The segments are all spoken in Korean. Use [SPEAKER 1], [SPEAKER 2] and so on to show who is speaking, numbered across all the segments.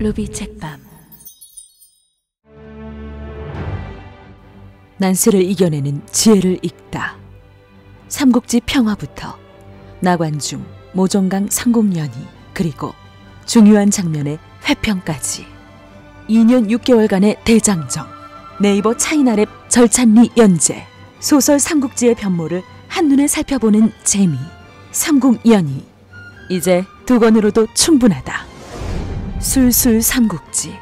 [SPEAKER 1] 루비 책밤 난세를 이겨내는 지혜를 읽다 삼국지 평화부터 나관중, 모종강 상공연이 그리고 중요한 장면의 회평까지 2년 6개월간의 대장정 네이버 차이나랩 절찬리 연재 소설 삼국지의 변모를 한눈에 살펴보는 재미 삼국연이 이제 두 권으로도 충분하다. 술술 삼국지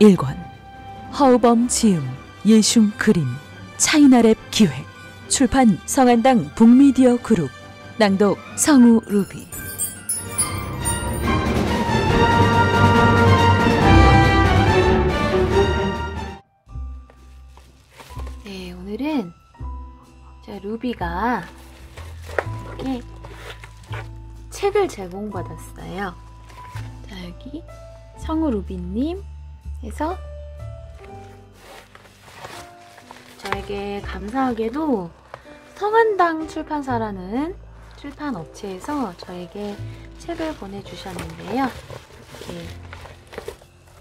[SPEAKER 1] 1권 허우범 지음 예슘 그림 차이나랩 기획 출판 성한당 북미디어 그룹 낭독 성우 루비 네 오늘은 자 루비가 이렇게 책을 제공받았어요 자 여기 성우루비님 해서 저에게 감사하게도 성한당 출판사라는 출판 업체에서 저에게 책을 보내주셨는데요. 이렇게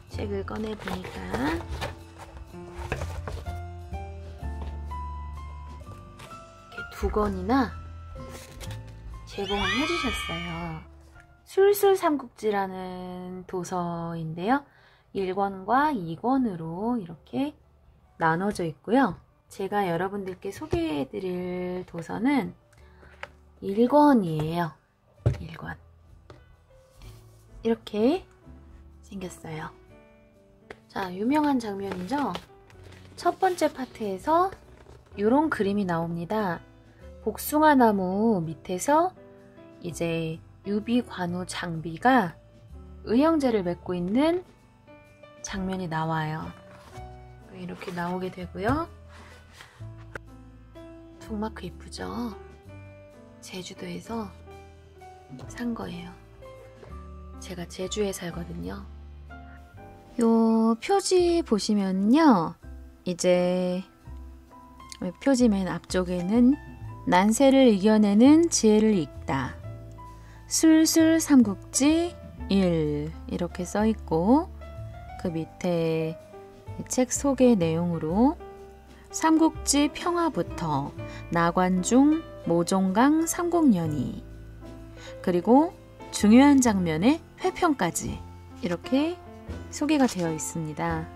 [SPEAKER 1] 책을 꺼내보니까 이렇게 두 권이나 제공을 해주셨어요. 술술 삼국지라는 도서인데요. 1권과 2권으로 이렇게 나눠져 있고요. 제가 여러분들께 소개해 드릴 도서는 1권이에요. 1권. 이렇게 생겼어요. 자, 유명한 장면이죠? 첫 번째 파트에서 이런 그림이 나옵니다. 복숭아 나무 밑에서 이제 유비관우 장비가 의형제를 맺고 있는 장면이 나와요. 이렇게 나오게 되고요. 북마크 이쁘죠? 제주도에서 산 거예요. 제가 제주에 살거든요. 요 표지 보시면요. 이제 표지 맨 앞쪽에는 난세를 이겨내는 지혜를 읽다. 술술 삼국지 1 이렇게 써 있고 그 밑에 책 소개 내용으로 삼국지 평화부터 나관중 모종강 삼국연이 그리고 중요한 장면의 회평까지 이렇게 소개가 되어 있습니다.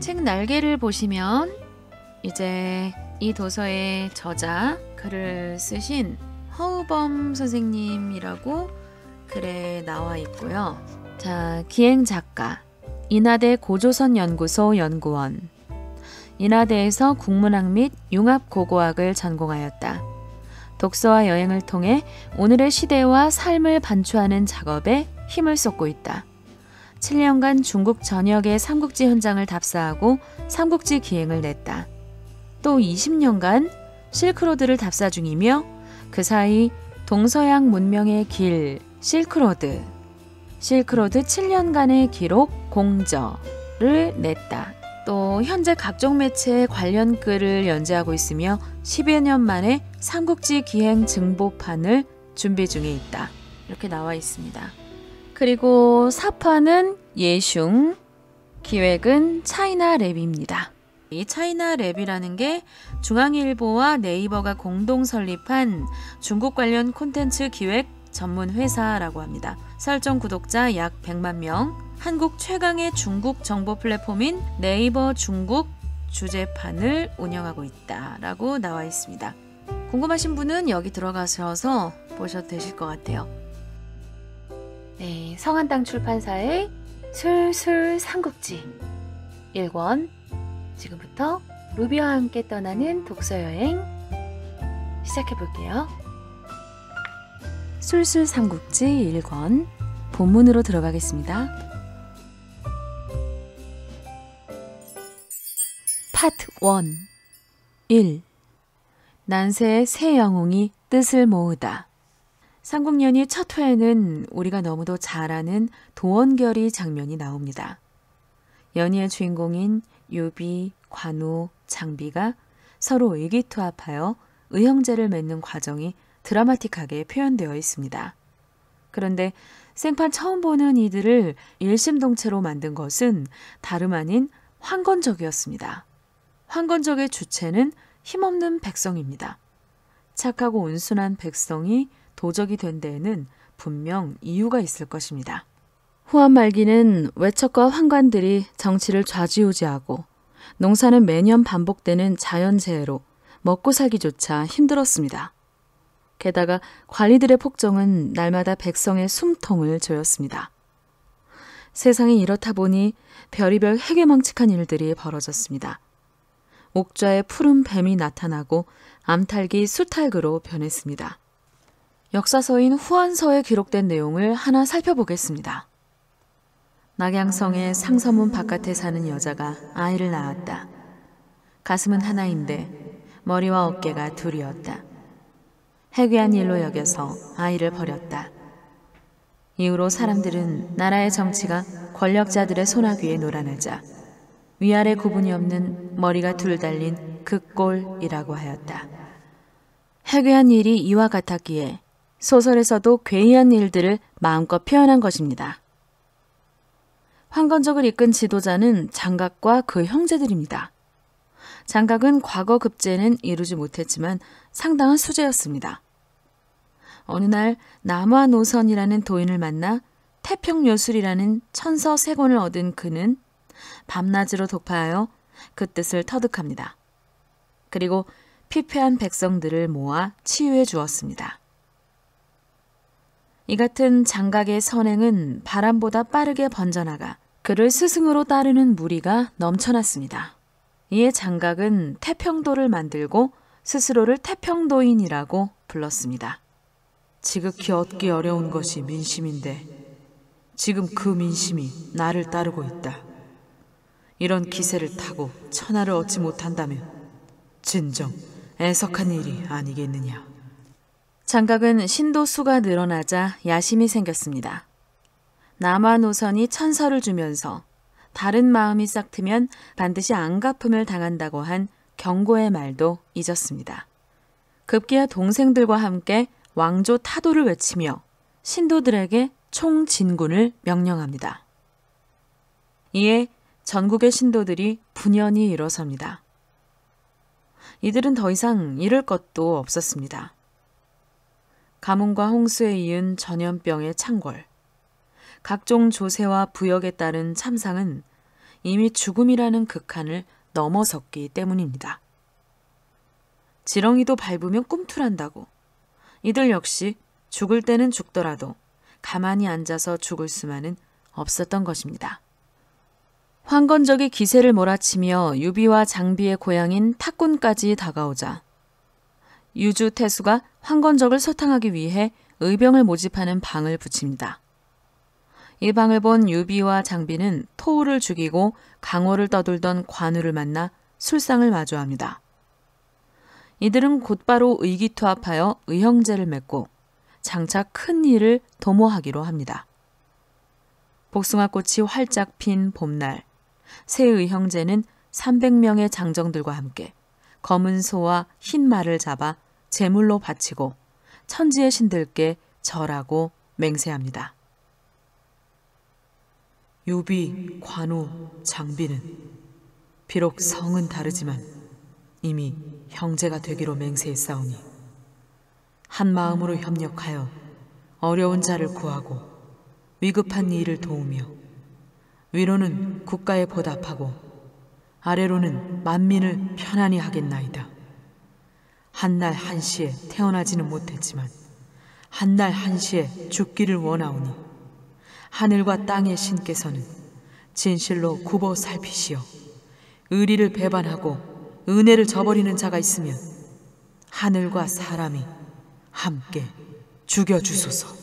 [SPEAKER 1] 책 날개를 보시면 이제 이 도서의 저자 글을 쓰신 허우범 선생님이라고 글에 나와 있고요. 자, 기행 작가 인하대 고조선 연구소 연구원 인하대에서 국문학 및 융합 고고학을 전공하였다. 독서와 여행을 통해 오늘의 시대와 삶을 반추하는 작업에 힘을 쏟고 있다. 7년간 중국 전역의 삼국지 현장을 답사하고 삼국지 기행을 냈다. 또 20년간 실크로드를 답사 중이며 그 사이 동서양 문명의 길 실크로드, 실크로드 7년간의 기록 공저를 냈다. 또 현재 각종 매체에 관련 글을 연재하고 있으며 10여 년 만에 삼국지 기행 증보판을 준비 중에 있다. 이렇게 나와 있습니다. 그리고 사파는 예슝, 기획은 차이나 랩입니다. 이 차이나 랩이라는 게 중앙일보와 네이버가 공동 설립한 중국 관련 콘텐츠 기획 전문 회사라고 합니다. 설정 구독자 약 100만 명, 한국 최강의 중국 정보 플랫폼인 네이버 중국 주제판을 운영하고 있다라고 나와 있습니다. 궁금하신 분은 여기 들어가셔서 보셔도 되실 것 같아요. 네, 성한당 출판사의 술술 삼국지 1권 지금부터 루비와 함께 떠나는 독서 여행 시작해 볼게요. 술술 삼국지 1권 본문으로 들어가겠습니다. 파트 1 1. 난세새 영웅이 뜻을 모으다. 삼국연의첫 회에는 우리가 너무도 잘 아는 도원결의 장면이 나옵니다. 연희의 주인공인 유비 관우, 장비가 서로 의기투합하여 의형제를 맺는 과정이 드라마틱하게 표현되어 있습니다. 그런데 생판 처음 보는 이들을 일심동체로 만든 것은 다름 아닌 황건적이었습니다. 황건적의 주체는 힘없는 백성입니다. 착하고 온순한 백성이 도적이 된 데에는 분명 이유가 있을 것입니다. 후암 말기는 외척과 환관들이 정치를 좌지우지하고 농사는 매년 반복되는 자연재해로 먹고 살기조차 힘들었습니다. 게다가 관리들의 폭정은 날마다 백성의 숨통을 조였습니다. 세상이 이렇다 보니 별의별 해괴망측한 일들이 벌어졌습니다. 옥좌에 푸른 뱀이 나타나고 암탈기수탈그로 변했습니다. 역사서인 후한서에 기록된 내용을 하나 살펴보겠습니다. 낙양성의 상서문 바깥에 사는 여자가 아이를 낳았다. 가슴은 하나인데 머리와 어깨가 둘이었다. 해괴한 일로 여겨서 아이를 버렸다. 이후로 사람들은 나라의 정치가 권력자들의 소나귀에 놀아나자 위아래 구분이 없는 머리가 둘 달린 극골이라고 하였다. 해괴한 일이 이와 같았기에 소설에서도 괴이한 일들을 마음껏 표현한 것입니다. 황건적을 이끈 지도자는 장각과 그 형제들입니다. 장각은 과거 급제는 이루지 못했지만 상당한 수재였습니다. 어느 날 남화 노선이라는 도인을 만나 태평요술이라는 천서 세 권을 얻은 그는 밤낮으로 독파하여 그 뜻을 터득합니다. 그리고 피폐한 백성들을 모아 치유해 주었습니다. 이 같은 장각의 선행은 바람보다 빠르게 번져나가 그를 스승으로 따르는 무리가 넘쳐났습니다. 이에 장각은 태평도를 만들고 스스로를 태평도인이라고 불렀습니다. 지극히 얻기 어려운 것이 민심인데 지금 그 민심이 나를 따르고 있다. 이런 기세를 타고 천하를 얻지 못한다면 진정 애석한 일이 아니겠느냐. 장각은 신도수가 늘어나자 야심이 생겼습니다. 남한노선이 천서를 주면서 다른 마음이 싹트면 반드시 안갚음을 당한다고 한 경고의 말도 잊었습니다. 급기야 동생들과 함께 왕조 타도를 외치며 신도들에게 총진군을 명령합니다. 이에 전국의 신도들이 분연히 일어섭니다. 이들은 더 이상 잃을 것도 없었습니다. 가뭄과 홍수에 이은 전염병의 창궐, 각종 조세와 부역에 따른 참상은 이미 죽음이라는 극한을 넘어섰기 때문입니다. 지렁이도 밟으면 꿈틀한다고. 이들 역시 죽을 때는 죽더라도 가만히 앉아서 죽을 수만은 없었던 것입니다. 황건적이 기세를 몰아치며 유비와 장비의 고향인 탁군까지 다가오자 유주 태수가 황건적을 소탕하기 위해 의병을 모집하는 방을 붙입니다. 이방을 본 유비와 장비는 토우를 죽이고 강호를 떠돌던 관우를 만나 술상을 마주합니다. 이들은 곧바로 의기투합하여 의형제를 맺고 장차 큰 일을 도모하기로 합니다. 복숭아꽃이 활짝 핀 봄날, 새 의형제는 300명의 장정들과 함께 검은 소와 흰 말을 잡아 제물로 바치고 천지의 신들께 절하고 맹세합니다. 유비 관우, 장비는 비록 성은 다르지만 이미 형제가 되기로 맹세했사오니 한 마음으로 협력하여 어려운 자를 구하고 위급한 일을 도우며 위로는 국가에 보답하고 아래로는 만민을 편안히 하겠나이다. 한날 한시에 태어나지는 못했지만 한날 한시에 죽기를 원하오니 하늘과 땅의 신께서는 진실로 굽어 살피시어 의리를 배반하고 은혜를 저버리는 자가 있으면 하늘과 사람이 함께 죽여주소서.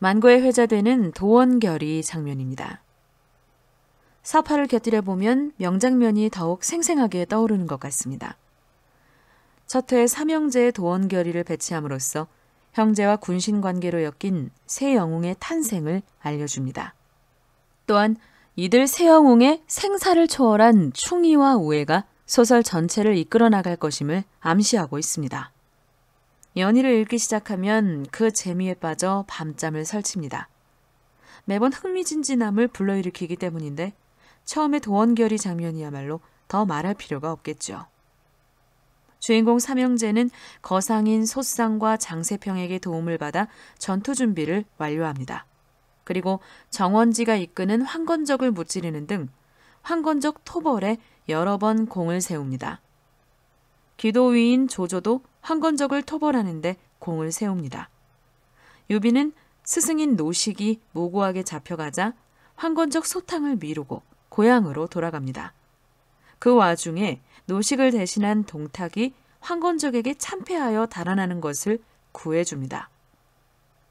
[SPEAKER 1] 만고에 회자되는 도원결의 장면입니다. 사파를 곁들여 보면 명장면이 더욱 생생하게 떠오르는 것 같습니다. 첫 회 삼형제의 도원결의를 배치함으로써 형제와 군신 관계로 엮인 새 영웅의 탄생을 알려줍니다. 또한 이들 새 영웅의 생사를 초월한 충의와 우애가 소설 전체를 이끌어 나갈 것임을 암시하고 있습니다. 연희를 읽기 시작하면 그 재미에 빠져 밤잠을 설칩니다. 매번 흥미진진함을 불러일으키기 때문인데 처음에 도원결의 장면이야말로 더 말할 필요가 없겠죠. 주인공 삼형제는 거상인 소상과 장세평에게 도움을 받아 전투 준비를 완료합니다. 그리고 정원지가 이끄는 황건적을 무찌르는 등 황건적 토벌에 여러 번 공을 세웁니다. 기도위인 조조도 황건적을 토벌하는데 공을 세웁니다. 유비는 스승인 노식이 무고하게 잡혀가자 황건적 소탕을 미루고 고향으로 돌아갑니다. 그 와중에 노식을 대신한 동탁이 황건적에게 참패하여 달아나는 것을 구해줍니다.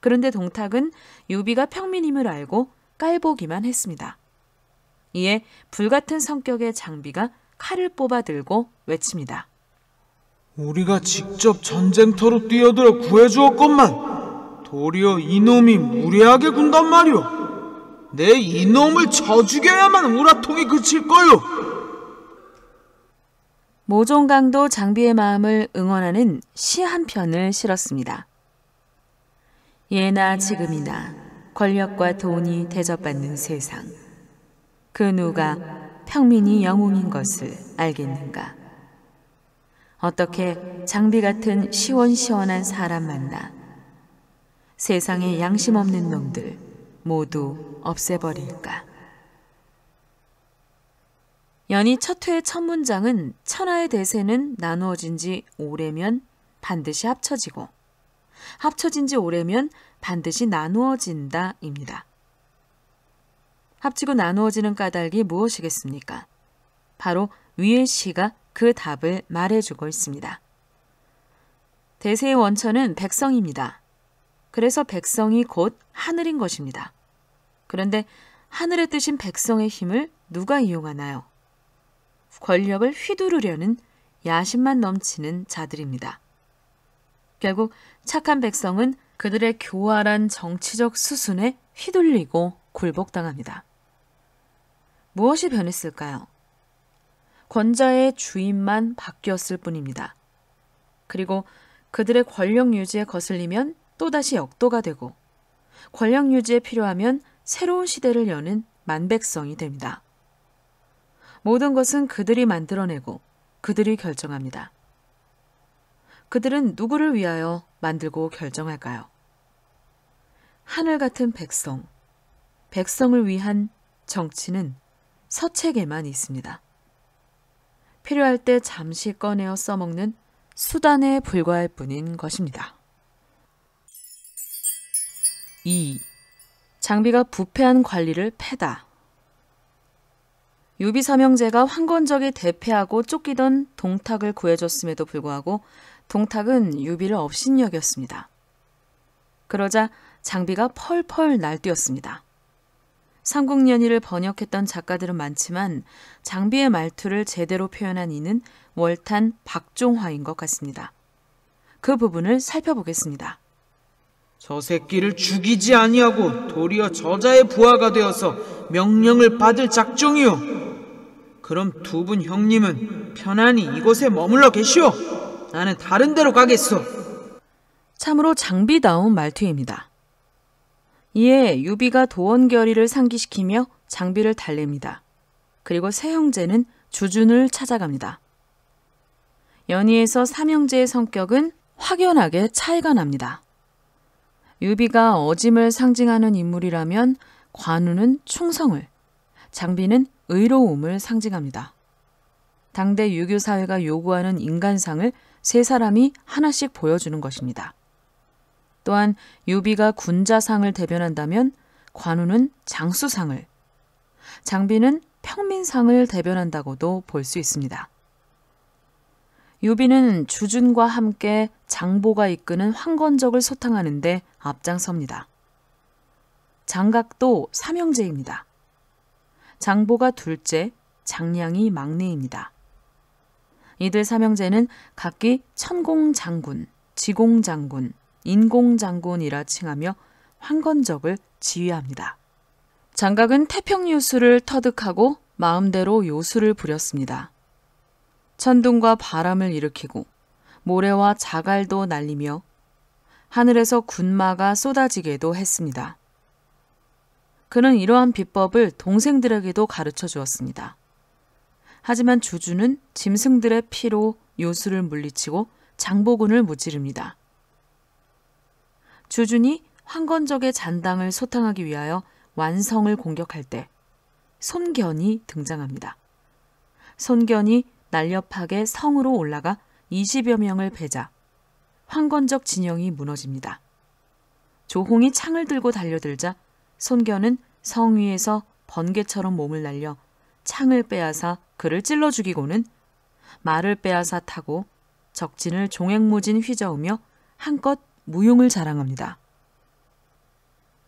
[SPEAKER 1] 그런데 동탁은 유비가 평민임을 알고 깔보기만 했습니다. 이에 불같은 성격의 장비가 칼을 뽑아 들고 외칩니다. 우리가 직접 전쟁터로 뛰어들어 구해주었건만 도리어 이놈이 무례하게 군단 말이오. 내 이놈을 저죽여야만 우라통이 그칠 거요. 모종강도 장비의 마음을 응원하는 시 한 편을 실었습니다. 예나 지금이나 권력과 돈이 대접받는 세상. 그 누가 평민이 영웅인 것을 알겠는가. 어떻게 장비 같은 시원시원한 사람 만나 세상에 양심 없는 놈들 모두 없애버릴까. 연희 첫 회의 첫 문장은 천하의 대세는 나누어진 지 오래면 반드시 합쳐지고 합쳐진 지 오래면 반드시 나누어진다입니다. 합치고 나누어지는 까닭이 무엇이겠습니까? 바로 위의 시가 그 답을 말해주고 있습니다. 대세의 원천은 백성입니다. 그래서 백성이 곧 하늘인 것입니다. 그런데 하늘에 뜨신 백성의 힘을 누가 이용하나요? 권력을 휘두르려는 야심만 넘치는 자들입니다. 결국 착한 백성은 그들의 교활한 정치적 수순에 휘둘리고 굴복당합니다. 무엇이 변했을까요? 권자의 주인만 바뀌었을 뿐입니다. 그리고 그들의 권력 유지에 거슬리면 또다시 역도가 되고 권력 유지에 필요하면 새로운 시대를 여는 만백성이 됩니다. 모든 것은 그들이 만들어내고 그들이 결정합니다. 그들은 누구를 위하여 만들고 결정할까요? 하늘 같은 백성, 백성을 위한 정치는 서책에만 있습니다. 필요할 때 잠시 꺼내어 써먹는 수단에 불과할 뿐인 것입니다. 2. 장비가 부패한 관리를 패다. 유비 사명제가 황건적이 대패하고 쫓기던 동탁을 구해줬음에도 불구하고 동탁은 유비를 업신여겼습니다. 그러자 장비가 펄펄 날뛰었습니다. 삼국연의를 번역했던 작가들은 많지만 장비의 말투를 제대로 표현한 이는 월탄 박종화인 것 같습니다. 그 부분을 살펴보겠습니다. 저 새끼를 죽이지 아니하고 도리어 저자의 부하가 되어서 명령을 받을 작정이요. 그럼 두 분 형님은 편안히 이곳에 머물러 계시오. 나는 다른 데로 가겠소. 참으로 장비다운 말투입니다. 이에 유비가 도원결의를 상기시키며 장비를 달랩니다. 그리고 세 형제는 주준을 찾아갑니다. 연희에서 삼형제의 성격은 확연하게 차이가 납니다. 유비가 어짐을 상징하는 인물이라면 관우는 충성을, 장비는 의로움을 상징합니다. 당대 유교 사회가 요구하는 인간상을 세 사람이 하나씩 보여주는 것입니다. 또한 유비가 군자상을 대변한다면 관우는 장수상을, 장비는 평민상을 대변한다고도 볼 수 있습니다. 유비는 주준과 함께 장보가 이끄는 황건적을 소탕하는데 앞장섭니다. 장각도 삼형제입니다. 장보가 둘째, 장량이 막내입니다. 이들 사명제는 각기 천공장군, 지공장군, 인공장군이라 칭하며 황건적을 지휘합니다. 장각은 태평요수를 터득하고 마음대로 요수를 부렸습니다. 천둥과 바람을 일으키고 모래와 자갈도 날리며 하늘에서 군마가 쏟아지게도 했습니다. 그는 이러한 비법을 동생들에게도 가르쳐 주었습니다. 하지만 주주는 짐승들의 피로 요술을 물리치고 장보군을 무찌릅니다. 주준이 황건적의 잔당을 소탕하기 위하여 완성을 공격할 때 손견이 등장합니다. 손견이 날렵하게 성으로 올라가 20여 명을 베자 황건적 진영이 무너집니다. 조홍이 창을 들고 달려들자 손견은 성 위에서 번개처럼 몸을 날려 창을 빼앗아 그를 찔러 죽이고는 말을 빼앗아 타고 적진을 종횡무진 휘저으며 한껏 무용을 자랑합니다.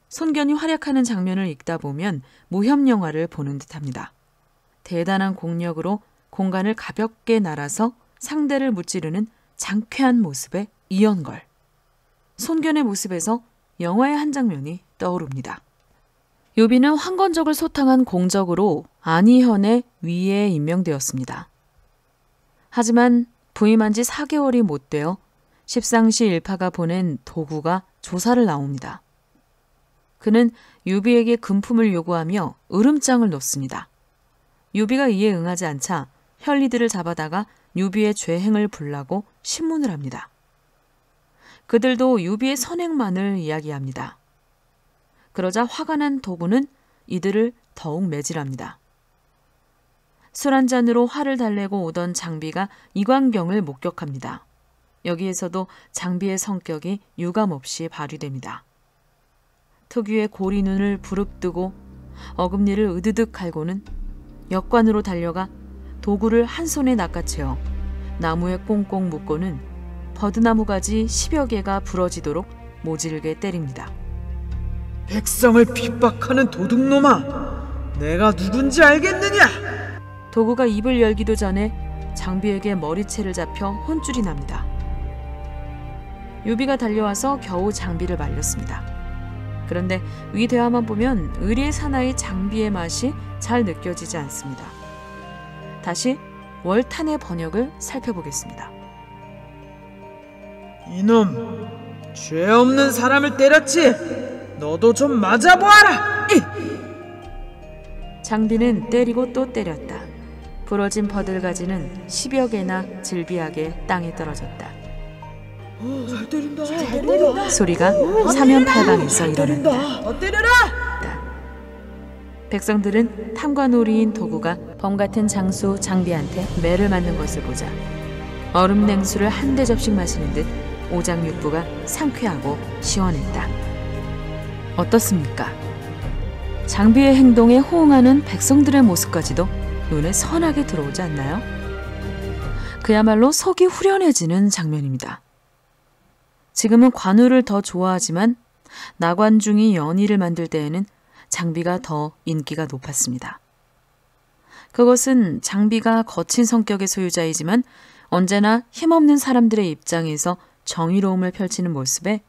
[SPEAKER 1] 손견이 활약하는 장면을 읽다 보면 무협 영화를 보는 듯합니다. 대단한 공력으로 공간을 가볍게 날아서 상대를 무찌르는 장쾌한 모습의 이연걸. 손견의 모습에서 영화의 한 장면이 떠오릅니다. 요비는 황건적을 소탕한 공적으로 안희현의 위에 임명되었습니다. 하지만 부임한 지 4개월이 못 되어 십상시 일파가 보낸 도구가 조사를 나옵니다. 그는 유비에게 금품을 요구하며 으름장을 놓습니다. 유비가 이에 응하지 않자 현리들을 잡아다가 유비의 죄행을 불라고 신문을 합니다. 그들도 유비의 선행만을 이야기합니다. 그러자 화가 난 도구는 이들을 더욱 매질합니다. 술 한 잔으로 화를 달래고 오던 장비가 이광경을 목격합니다. 여기에서도 장비의 성격이 유감없이 발휘됩니다. 특유의 고리 눈을 부릅뜨고 어금니를 으드득 갈고는 역관으로 달려가 도구를 한 손에 낚아채어 나무에 꽁꽁 묶고는 버드나무 가지 10여 개가 부러지도록 모질게 때립니다. 백성을 핍박하는 도둑놈아! 내가 누군지 알겠느냐! 도구가 입을 열기도 전에 장비에게 머리채를 잡혀 혼쭐이 납니다. 유비가 달려와서 겨우 장비를 말렸습니다. 그런데 위 대화만 보면 의리 사나이 장비의 맛이 잘 느껴지지 않습니다. 다시 월탄의 번역을 살펴보겠습니다. 이놈, 죄 없는 사람을 때렸지? 너도 좀 맞아보아라! 장비는 때리고 또 때렸다. 부러진 버들가지는 십여 개나 질비하게 땅에 떨어졌다. 오, 어, 잘 때린다. 잘 때린다. 소리가 어, 사면팔방에서 일어난다. 어, 때려라! 백성들은 탐관오리인 도구가 범 같은 장수 장비한테 매를 맞는 것을 보자 얼음 냉수를 한 대접씩 마시는 듯 오장육부가 상쾌하고 시원했다. 어떻습니까? 장비의 행동에 호응하는 백성들의 모습까지도 눈에 선하게 들어오지 않나요? 그야말로 속이 후련해지는 장면입니다. 지금은 관우를 더 좋아하지만 나관중이 연희를 만들 때에는 장비가 더 인기가 높았습니다. 그것은 장비가 거친 성격의 소유자이지만 언제나 힘없는 사람들의 입장에서 정의로움을 펼치는 모습에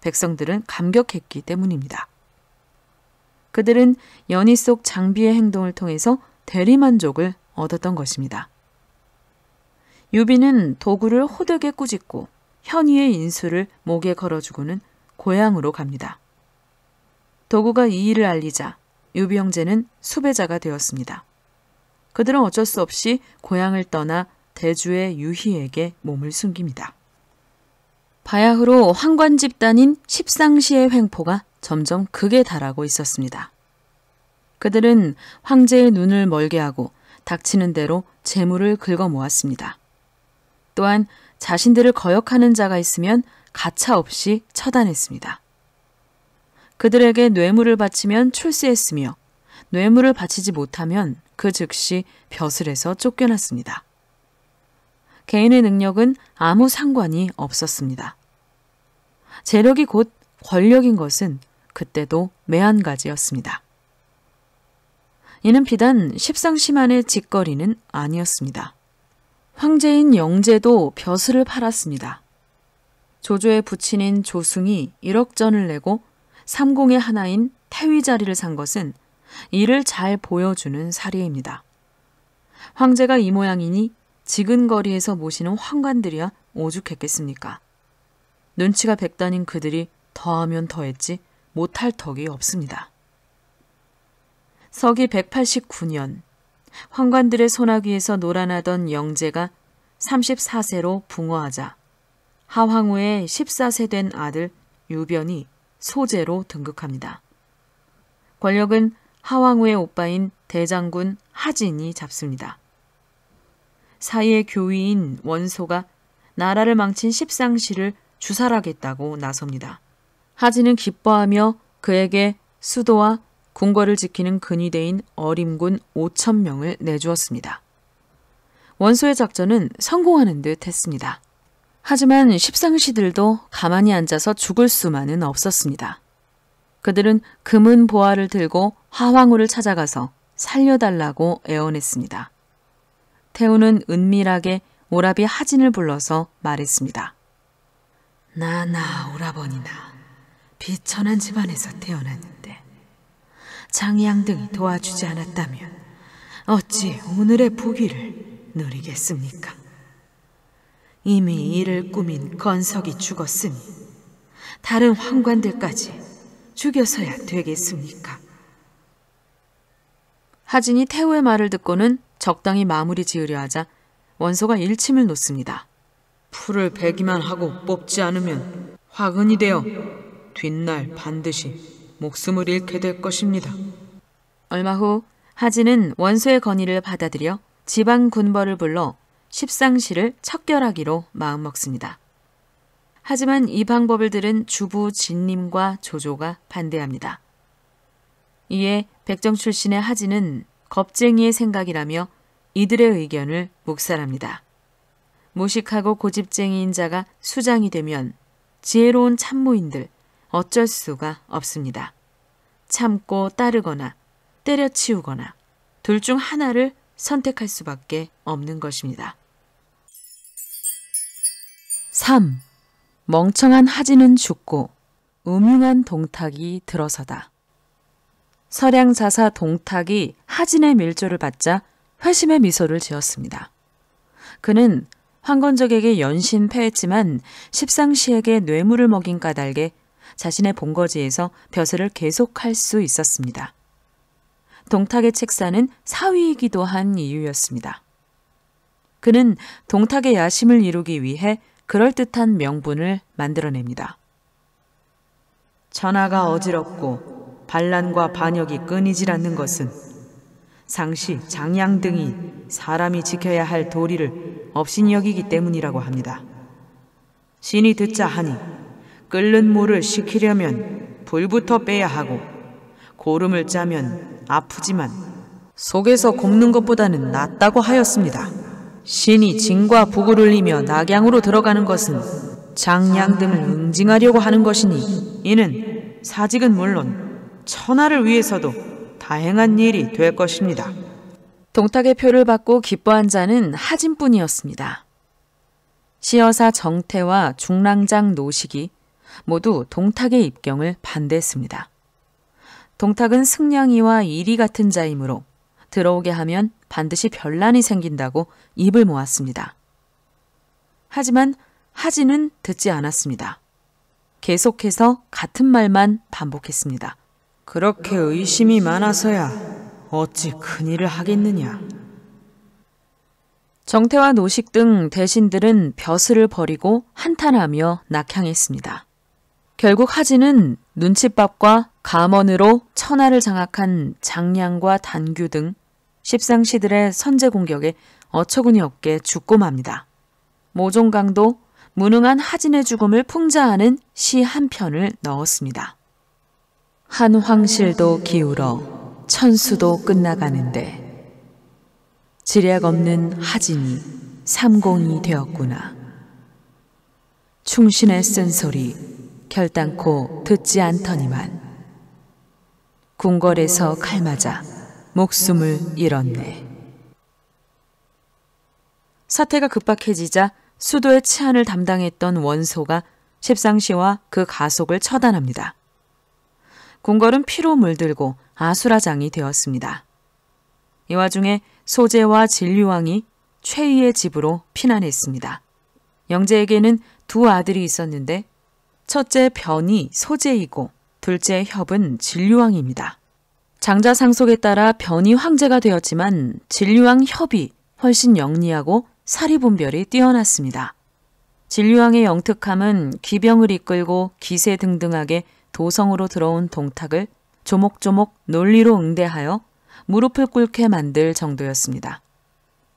[SPEAKER 1] 백성들은 감격했기 때문입니다. 그들은 연희 속 장비의 행동을 통해서 대리만족을 얻었던 것입니다. 유비는 도구를 호되게 꾸짖고 현희의 인수를 목에 걸어주고는 고향으로 갑니다. 도구가 이 일을 알리자 유비 형제는 수배자가 되었습니다. 그들은 어쩔 수 없이 고향을 떠나 대주의 유희에게 몸을 숨깁니다. 바야흐로 황관 집단인 십상시의 횡포가 점점 극에 달하고 있었습니다. 그들은 황제의 눈을 멀게 하고 닥치는 대로 재물을 긁어 모았습니다. 또한 자신들을 거역하는 자가 있으면 가차없이 처단했습니다. 그들에게 뇌물을 바치면 출세했으며 뇌물을 바치지 못하면 그 즉시 벼슬에서 쫓겨났습니다. 개인의 능력은 아무 상관이 없었습니다. 재력이 곧 권력인 것은 그때도 매한가지였습니다. 이는 비단 십상시만의 짓거리는 아니었습니다. 황제인 영제도 벼슬을 팔았습니다. 조조의 부친인 조승이 1억전을 내고 삼공의 하나인 태위 자리를 산 것은 이를 잘 보여주는 사례입니다. 황제가 이 모양이니 지근거리에서 모시는 황관들이야 오죽했겠습니까? 눈치가 백단인 그들이 더하면 더했지 못할 덕이 없습니다. 서기 189년 황관들의 소나기에서 노란하던 영제가 34세로 붕어하자 하황후의 14세 된 아들 유변이 소재로 등극합니다. 권력은 하왕후의 오빠인 대장군 하진이 잡습니다. 사이의 교위인 원소가 나라를 망친 십상시를 주살하겠다고 나섭니다. 하진은 기뻐하며 그에게 수도와 궁궐을 지키는 근위대인 어림군 5천 명을 내주었습니다. 원소의 작전은 성공하는 듯 했습니다. 하지만 십상시들도 가만히 앉아서 죽을 수만은 없었습니다. 그들은 금은 보화를 들고 하황후를 찾아가서 살려달라고 애원했습니다. 태우는 은밀하게 오라비 하진을 불러서 말했습니다. 나나 오라버니나 비천한 집안에서 태어났는데 장양등이 도와주지 않았다면 어찌 오늘의 부귀를 누리겠습니까? 이미 이를 꾸민 건석이 죽었으니 다른 황관들까지 죽여서야 되겠습니까? 하진이 태우의 말을 듣고는 적당히 마무리 지으려 하자 원소가 일침을 놓습니다. 풀을 베기만 하고 뽑지 않으면 화근이 되어 뒷날 반드시 목숨을 잃게 될 것입니다. 얼마 후 하진은 원소의 건의를 받아들여 지방 군벌을 불러 십상시를 척결하기로 마음먹습니다. 하지만 이 방법을 들은 주부 진님과 조조가 반대합니다. 이에 백정 출신의 하진은 겁쟁이의 생각이라며 이들의 의견을 묵살합니다. 무식하고 고집쟁이인 자가 수장이 되면 지혜로운 참모인들 어쩔 수가 없습니다. 참고 따르거나 때려치우거나 둘 중 하나를 선택할 수밖에 없는 것입니다. 3. 멍청한 하지는 죽고 음흉한 동탁이 들어서다. 설량자사 동탁이 하진의 밀조를 받자 회심의 미소를 지었습니다. 그는 황건적에게 연신 패했지만 십상시에게 뇌물을 먹인 까닭에 자신의 본거지에서 벼슬을 계속할 수 있었습니다. 동탁의 책사는 사위이기도 한 이유였습니다. 그는 동탁의 야심을 이루기 위해 그럴듯한 명분을 만들어냅니다. 천하가 어지럽고 반란과 반역이 끊이질 않는 것은 상시, 장양 등이 사람이 지켜야 할 도리를 없인 여기기 때문이라고 합니다. 신이 듣자 하니 끓는 물을 식히려면 불부터 빼야 하고 고름을 짜면 아프지만 속에서 굽는 것보다는 낫다고 하였습니다. 신이 진과 북을 울리며 낙양으로 들어가는 것은 장양 등을 응징하려고 하는 것이니 이는 사직은 물론 천하를 위해서도 다행한 일이 될 것입니다. 동탁의 표를 받고 기뻐한 자는 하진뿐이었습니다. 시여사 정태와 중랑장 노식이 모두 동탁의 입경을 반대했습니다. 동탁은 승냥이와 이리 같은 자이므로 들어오게 하면 반드시 별난이 생긴다고 입을 모았습니다. 하지만 하진은 듣지 않았습니다. 계속해서 같은 말만 반복했습니다. 그렇게 의심이 많아서야 어찌 큰일을 하겠느냐. 정태와 노식 등 대신들은 벼슬을 버리고 한탄하며 낙향했습니다. 결국 하진은 눈칫밥과 감언으로 천하를 장악한 장량과 단규 등 십상시들의 선제 공격에 어처구니 없게 죽고 맙니다. 모종강도 무능한 하진의 죽음을 풍자하는 시 한 편을 넣었습니다. 한 황실도 기울어 천수도 끝나가는데 지략 없는 하진이 삼공이 되었구나. 충신의 쓴소리 결단코 듣지 않더니만 궁궐에서 칼 맞아 목숨을 잃었네. 사태가 급박해지자 수도의 치안을 담당했던 원소가 십상시와 그 가속을 처단합니다. 궁궐은 피로 물들고 아수라장이 되었습니다. 이 와중에 소재와 진류왕이 최희의 집으로 피난했습니다. 영재에게는 두 아들이 있었는데 첫째 변이 소재이고 둘째 협은 진류왕입니다. 장자 상속에 따라 변이 황제가 되었지만 진류왕 협이 훨씬 영리하고 사리분별이 뛰어났습니다. 진류왕의 영특함은 기병을 이끌고 기세 등등하게 도성으로 들어온 동탁을 조목조목 논리로 응대하여 무릎을 꿇게 만들 정도였습니다.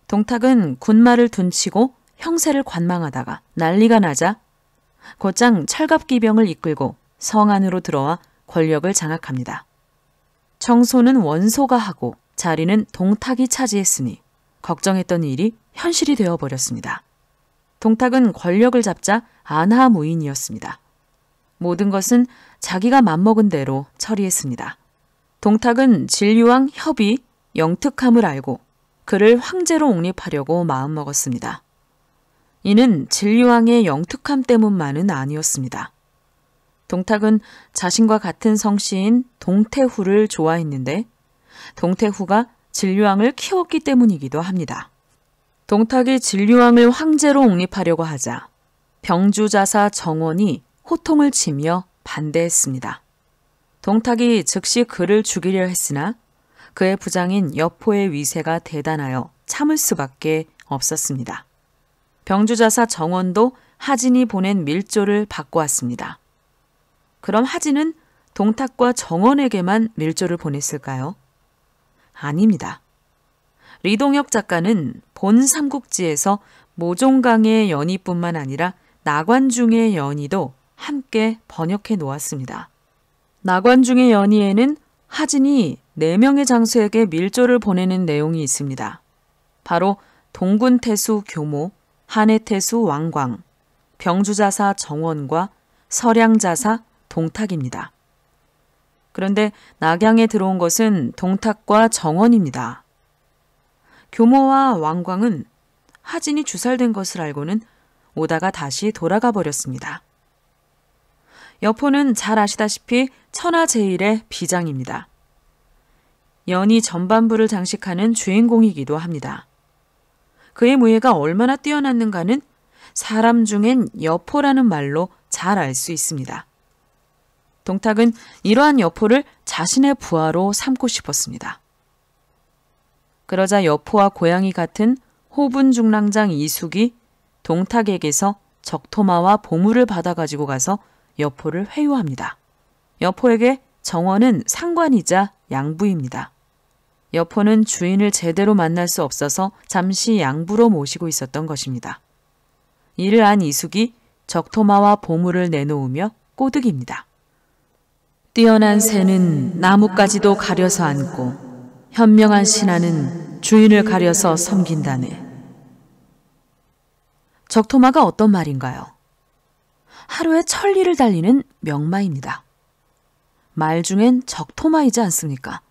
[SPEAKER 1] 동탁은 군말을 둔치고 형세를 관망하다가 난리가 나자 곧장 철갑기병을 이끌고 성 안으로 들어와 권력을 장악합니다. 청소는 원소가 하고 자리는 동탁이 차지했으니 걱정했던 일이 현실이 되어버렸습니다. 동탁은 권력을 잡자 안하무인이었습니다. 모든 것은 자기가 맘먹은 대로 처리했습니다. 동탁은 진류왕 협이 영특함을 알고 그를 황제로 옹립하려고 마음먹었습니다. 이는 진류왕의 영특함 때문만은 아니었습니다. 동탁은 자신과 같은 성씨인 동태후를 좋아했는데 동태후가 진류왕을 키웠기 때문이기도 합니다. 동탁이 진류왕을 황제로 옹립하려고 하자 병주자사 정원이 호통을 치며 반대했습니다. 동탁이 즉시 그를 죽이려 했으나 그의 부장인 여포의 위세가 대단하여 참을 수밖에 없었습니다. 병주자사 정원도 하진이 보낸 밀조를 바꿔왔습니다. 그럼 하진은 동탁과 정원에게만 밀조를 보냈을까요? 아닙니다. 리동혁 작가는 본 삼국지에서 모종강의 연희뿐만 아니라 나관중의 연희도 함께 번역해 놓았습니다. 나관중의 연희에는 하진이 4명의 장수에게 밀조를 보내는 내용이 있습니다. 바로 동군태수 교모, 한해태수 왕광, 병주자사 정원과 서량자사 동탁입니다. 그런데 낙양에 들어온 것은 동탁과 정원입니다. 교모와 왕광은 하진이 주살된 것을 알고는 오다가 다시 돌아가 버렸습니다. 여포는 잘 아시다시피 천하제일의 비장입니다. 연희 전반부를 장식하는 주인공이기도 합니다. 그의 무예가 얼마나 뛰어났는가는 사람 중엔 여포라는 말로 잘 알 수 있습니다. 동탁은 이러한 여포를 자신의 부하로 삼고 싶었습니다. 그러자 여포와 고양이 같은 호분 중랑장 이숙이 동탁에게서 적토마와 보물을 받아가지고 가서 여포를 회유합니다. 여포에게 정원은 상관이자 양부입니다. 여포는 주인을 제대로 만날 수 없어서 잠시 양부로 모시고 있었던 것입니다. 이를 안 이숙이 적토마와 보물을 내놓으며 꼬득입니다 뛰어난 새는 나뭇가지도 가려서 안고 현명한 신하는 주인을 가려서 섬긴다네. 적토마가 어떤 말인가요? 하루에 천리를 달리는 명마입니다. 말 중엔 적토마이지 않습니까?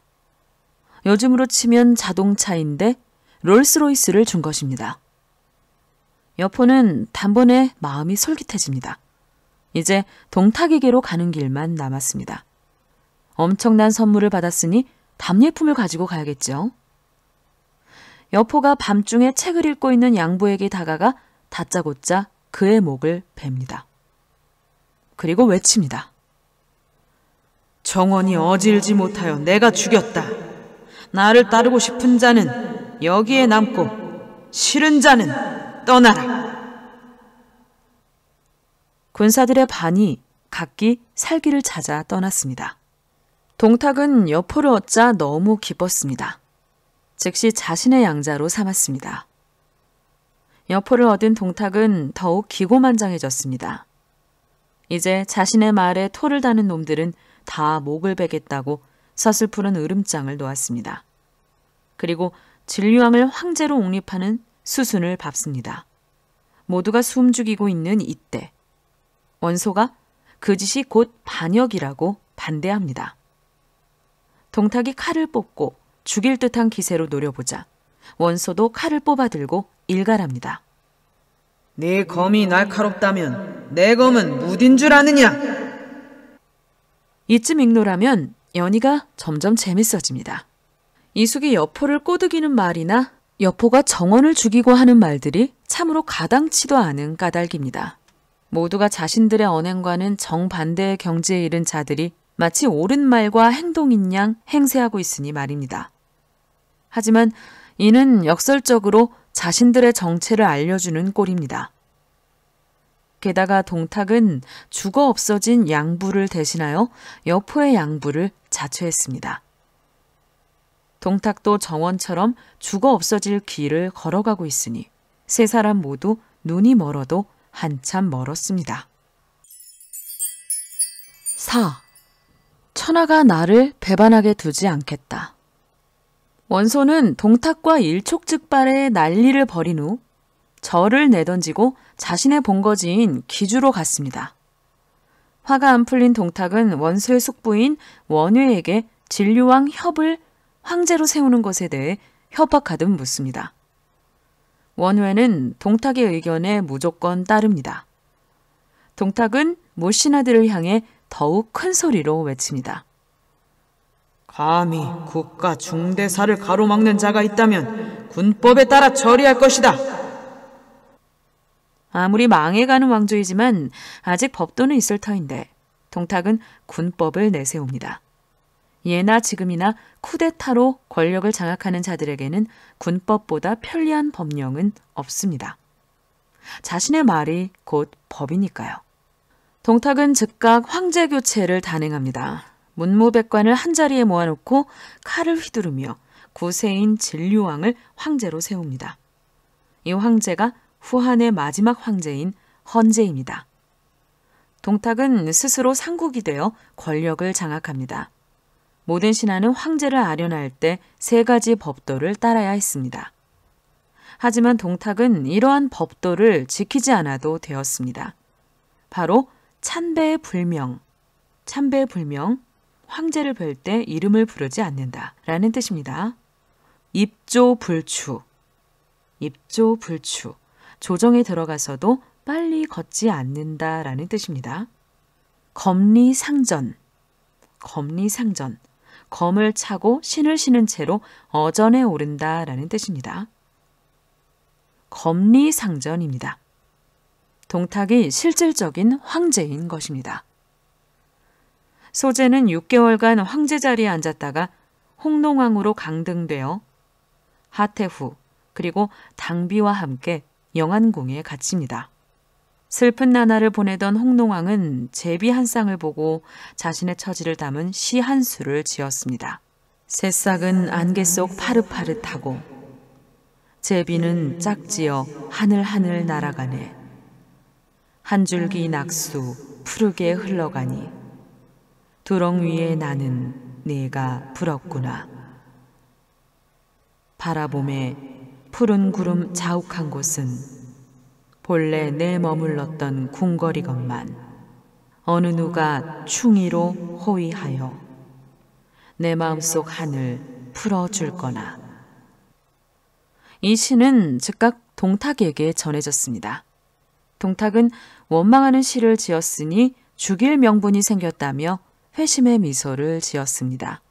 [SPEAKER 1] 요즘으로 치면 자동차인데 롤스로이스를 준 것입니다. 여포는 단번에 마음이 솔깃해집니다. 이제 동탁에게로 가는 길만 남았습니다. 엄청난 선물을 받았으니 답례품을 가지고 가야겠죠. 여포가 밤중에 책을 읽고 있는 양보에게 다가가 다짜고짜 그의 목을 뱁니다. 그리고 외칩니다. 정원이 어질지 못하여 내가 죽였다. 나를 따르고 싶은 자는 여기에 남고 싫은 자는 떠나라. 군사들의 반이 각기 살기를 찾아 떠났습니다. 동탁은 여포를 얻자 너무 기뻤습니다. 즉시 자신의 양자로 삼았습니다. 여포를 얻은 동탁은 더욱 기고만장해졌습니다. 이제 자신의 말에 토를 다는 놈들은 다 목을 베겠다고 서슬푸른 으름장을 놓았습니다. 그리고 진류왕을 황제로 옹립하는 수순을 밟습니다. 모두가 숨죽이고 있는 이때 원소가 그 짓이 곧 반역이라고 반대합니다. 동탁이 칼을 뽑고 죽일 듯한 기세로 노려보자 원소도 칼을 뽑아들고 일갈합니다. 네 검이 날카롭다면 내 검은 무딘 줄 아느냐? 이쯤 i 노라면 연희가 점점 재밌어집니다. 이숙이 여포를 꼬드기는 말이나 여포가 정원을 죽이고 하는 말들이 참으로 가당치도 않은 까닭입니다. 모두가 자신들의 언행과는 정반대의 경지에 이른 자들이 마치 옳은 말과 행동인 양 행세하고 있으니 말입니다. 하지만 이는 역설적으로 자신들의 정체를 알려주는 꼴입니다. 게다가 동탁은 죽어 없어진 양부를 대신하여 여포의 양부를 자처했습니다. 동탁도 정원처럼 죽어 없어질 길을 걸어가고 있으니 세 사람 모두 눈이 멀어도 한참 멀었습니다. 4. 천하가 나를 배반하게 두지 않겠다. 원소는 동탁과 일촉즉발의 난리를 벌인 후 절을 내던지고 자신의 본거지인 기주로 갔습니다. 화가 안 풀린 동탁은 원소의 숙부인 원효에게 진류왕 협을 황제로 세우는 것에 대해 협박하듯 묻습니다. 원효는 동탁의 의견에 무조건 따릅니다. 동탁은 모신아들을 향해 더욱 큰 소리로 외칩니다. 감히 국가 중대사를 가로막는 자가 있다면 군법에 따라 처리할 것이다. 아무리 망해가는 왕조이지만 아직 법도는 있을 터인데 동탁은 군법을 내세웁니다. 예나 지금이나 쿠데타로 권력을 장악하는 자들에게는 군법보다 편리한 법령은 없습니다. 자신의 말이 곧 법이니까요. 동탁은 즉각 황제 교체를 단행합니다. 문무백관을 한자리에 모아놓고 칼을 휘두르며 구세인 진류왕을 황제로 세웁니다. 이 황제가 후한의 마지막 황제인 헌제입니다. 동탁은 스스로 상국이 되어 권력을 장악합니다. 모든 신하는 황제를 아련할 때 세 가지 법도를 따라야 했습니다. 하지만 동탁은 이러한 법도를 지키지 않아도 되었습니다. 바로 참배의 불명, 찬배의 불명, 황제를 뵐 때 이름을 부르지 않는다. 라는 뜻입니다. 입조불추. 입조불추. 조정에 들어가서도 빨리 걷지 않는다. 라는 뜻입니다. 검리상전. 검리상전. 검을 차고 신을 신은 채로 어전에 오른다. 라는 뜻입니다. 검리상전입니다. 동탁이 실질적인 황제인 것입니다. 소재는 6개월간 황제 자리에 앉았다가 홍농왕으로 강등되어 하태후 그리고 당비와 함께 영안궁에 갇힙니다. 슬픈 나날을 보내던 홍농왕은 제비 한 쌍을 보고 자신의 처지를 담은 시 한 수를 지었습니다. 새싹은 안개 속 파릇파릇하고 제비는 짝지어 하늘하늘 날아가네. 한 줄기 낙수 푸르게 흘러가니 두렁 위에 나는 네가 불었구나. 바라봄에 푸른 구름 자욱한 곳은 본래 내 머물렀던 궁거리건만 어느 누가 충의로 호위하여 내 마음속 한을 풀어줄 거나. 이 시는 즉각 동탁에게 전해졌습니다. 동탁은 원망하는 시를 지었으니 죽일 명분이 생겼다며 회심의 미소를 지었습니다.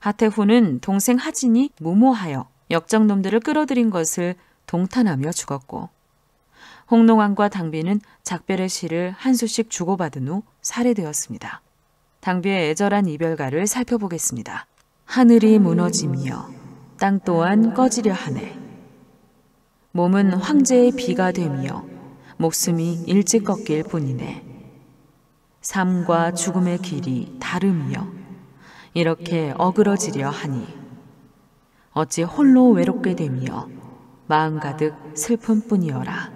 [SPEAKER 1] 하태후는 동생 하진이 무모하여 역적놈들을 끌어들인 것을 동탄하며 죽었고 홍농왕과 당비는 작별의 시를 한 수씩 주고받은 후 살해되었습니다. 당비의 애절한 이별가를 살펴보겠습니다. 하늘이 무너짐이여 땅 또한 꺼지려 하네. 몸은 황제의 비가 되며 목숨이 일찍 꺾일 뿐이네. 삶과 죽음의 길이 다름이여 이렇게 어그러지려 하니 어찌 홀로 외롭게 되며 마음 가득 슬픔뿐이어라.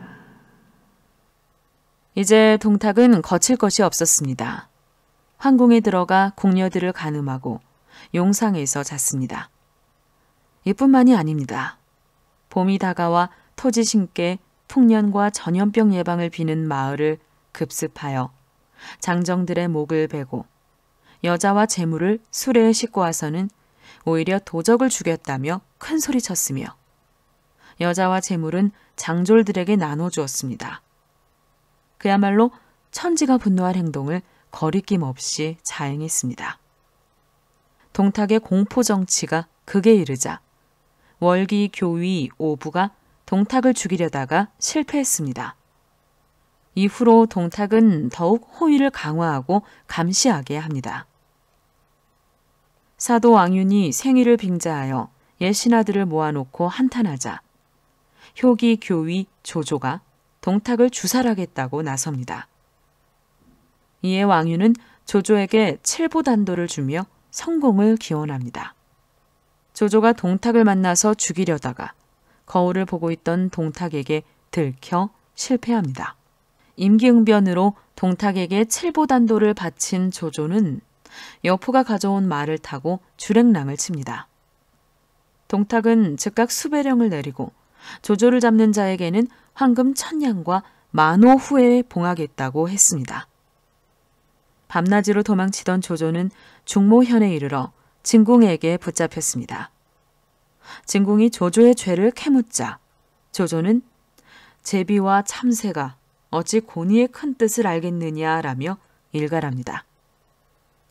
[SPEAKER 1] 이제 동탁은 거칠 것이 없었습니다. 황궁에 들어가 궁녀들을 가늠하고 용상에서 잤습니다. 이뿐만이 아닙니다. 봄이 다가와 토지신께 풍년과 전염병 예방을 비는 마을을 급습하여 장정들의 목을 베고 여자와 재물을 술에 싣고 와서는 오히려 도적을 죽였다며 큰 소리쳤으며 여자와 재물은 장졸들에게 나눠주었습니다. 그야말로 천지가 분노할 행동을 거리낌 없이 자행했습니다. 동탁의 공포 정치가 극에 이르자 월기 교위 오부가 동탁을 죽이려다가 실패했습니다. 이후로 동탁은 더욱 호위를 강화하고 감시하게 합니다. 사도 왕윤이 생일을 빙자하여 예신하들을 모아놓고 한탄하자 효기 교위 조조가 동탁을 주살하겠다고 나섭니다. 이에 왕윤은 조조에게 칠보단도를 주며 성공을 기원합니다. 조조가 동탁을 만나서 죽이려다가 거울을 보고 있던 동탁에게 들켜 실패합니다. 임기응변으로 동탁에게 칠보단도를 바친 조조는 여포가 가져온 말을 타고 주랭랑을 칩니다. 동탁은 즉각 수배령을 내리고 조조를 잡는 자에게는 황금 천냥과 만호 후에 봉하겠다고 했습니다. 밤낮으로 도망치던 조조는 중모현에 이르러 진궁에게 붙잡혔습니다. 진궁이 조조의 죄를 캐묻자 조조는 제비와 참새가 어찌 고니의 큰 뜻을 알겠느냐라며 일갈합니다.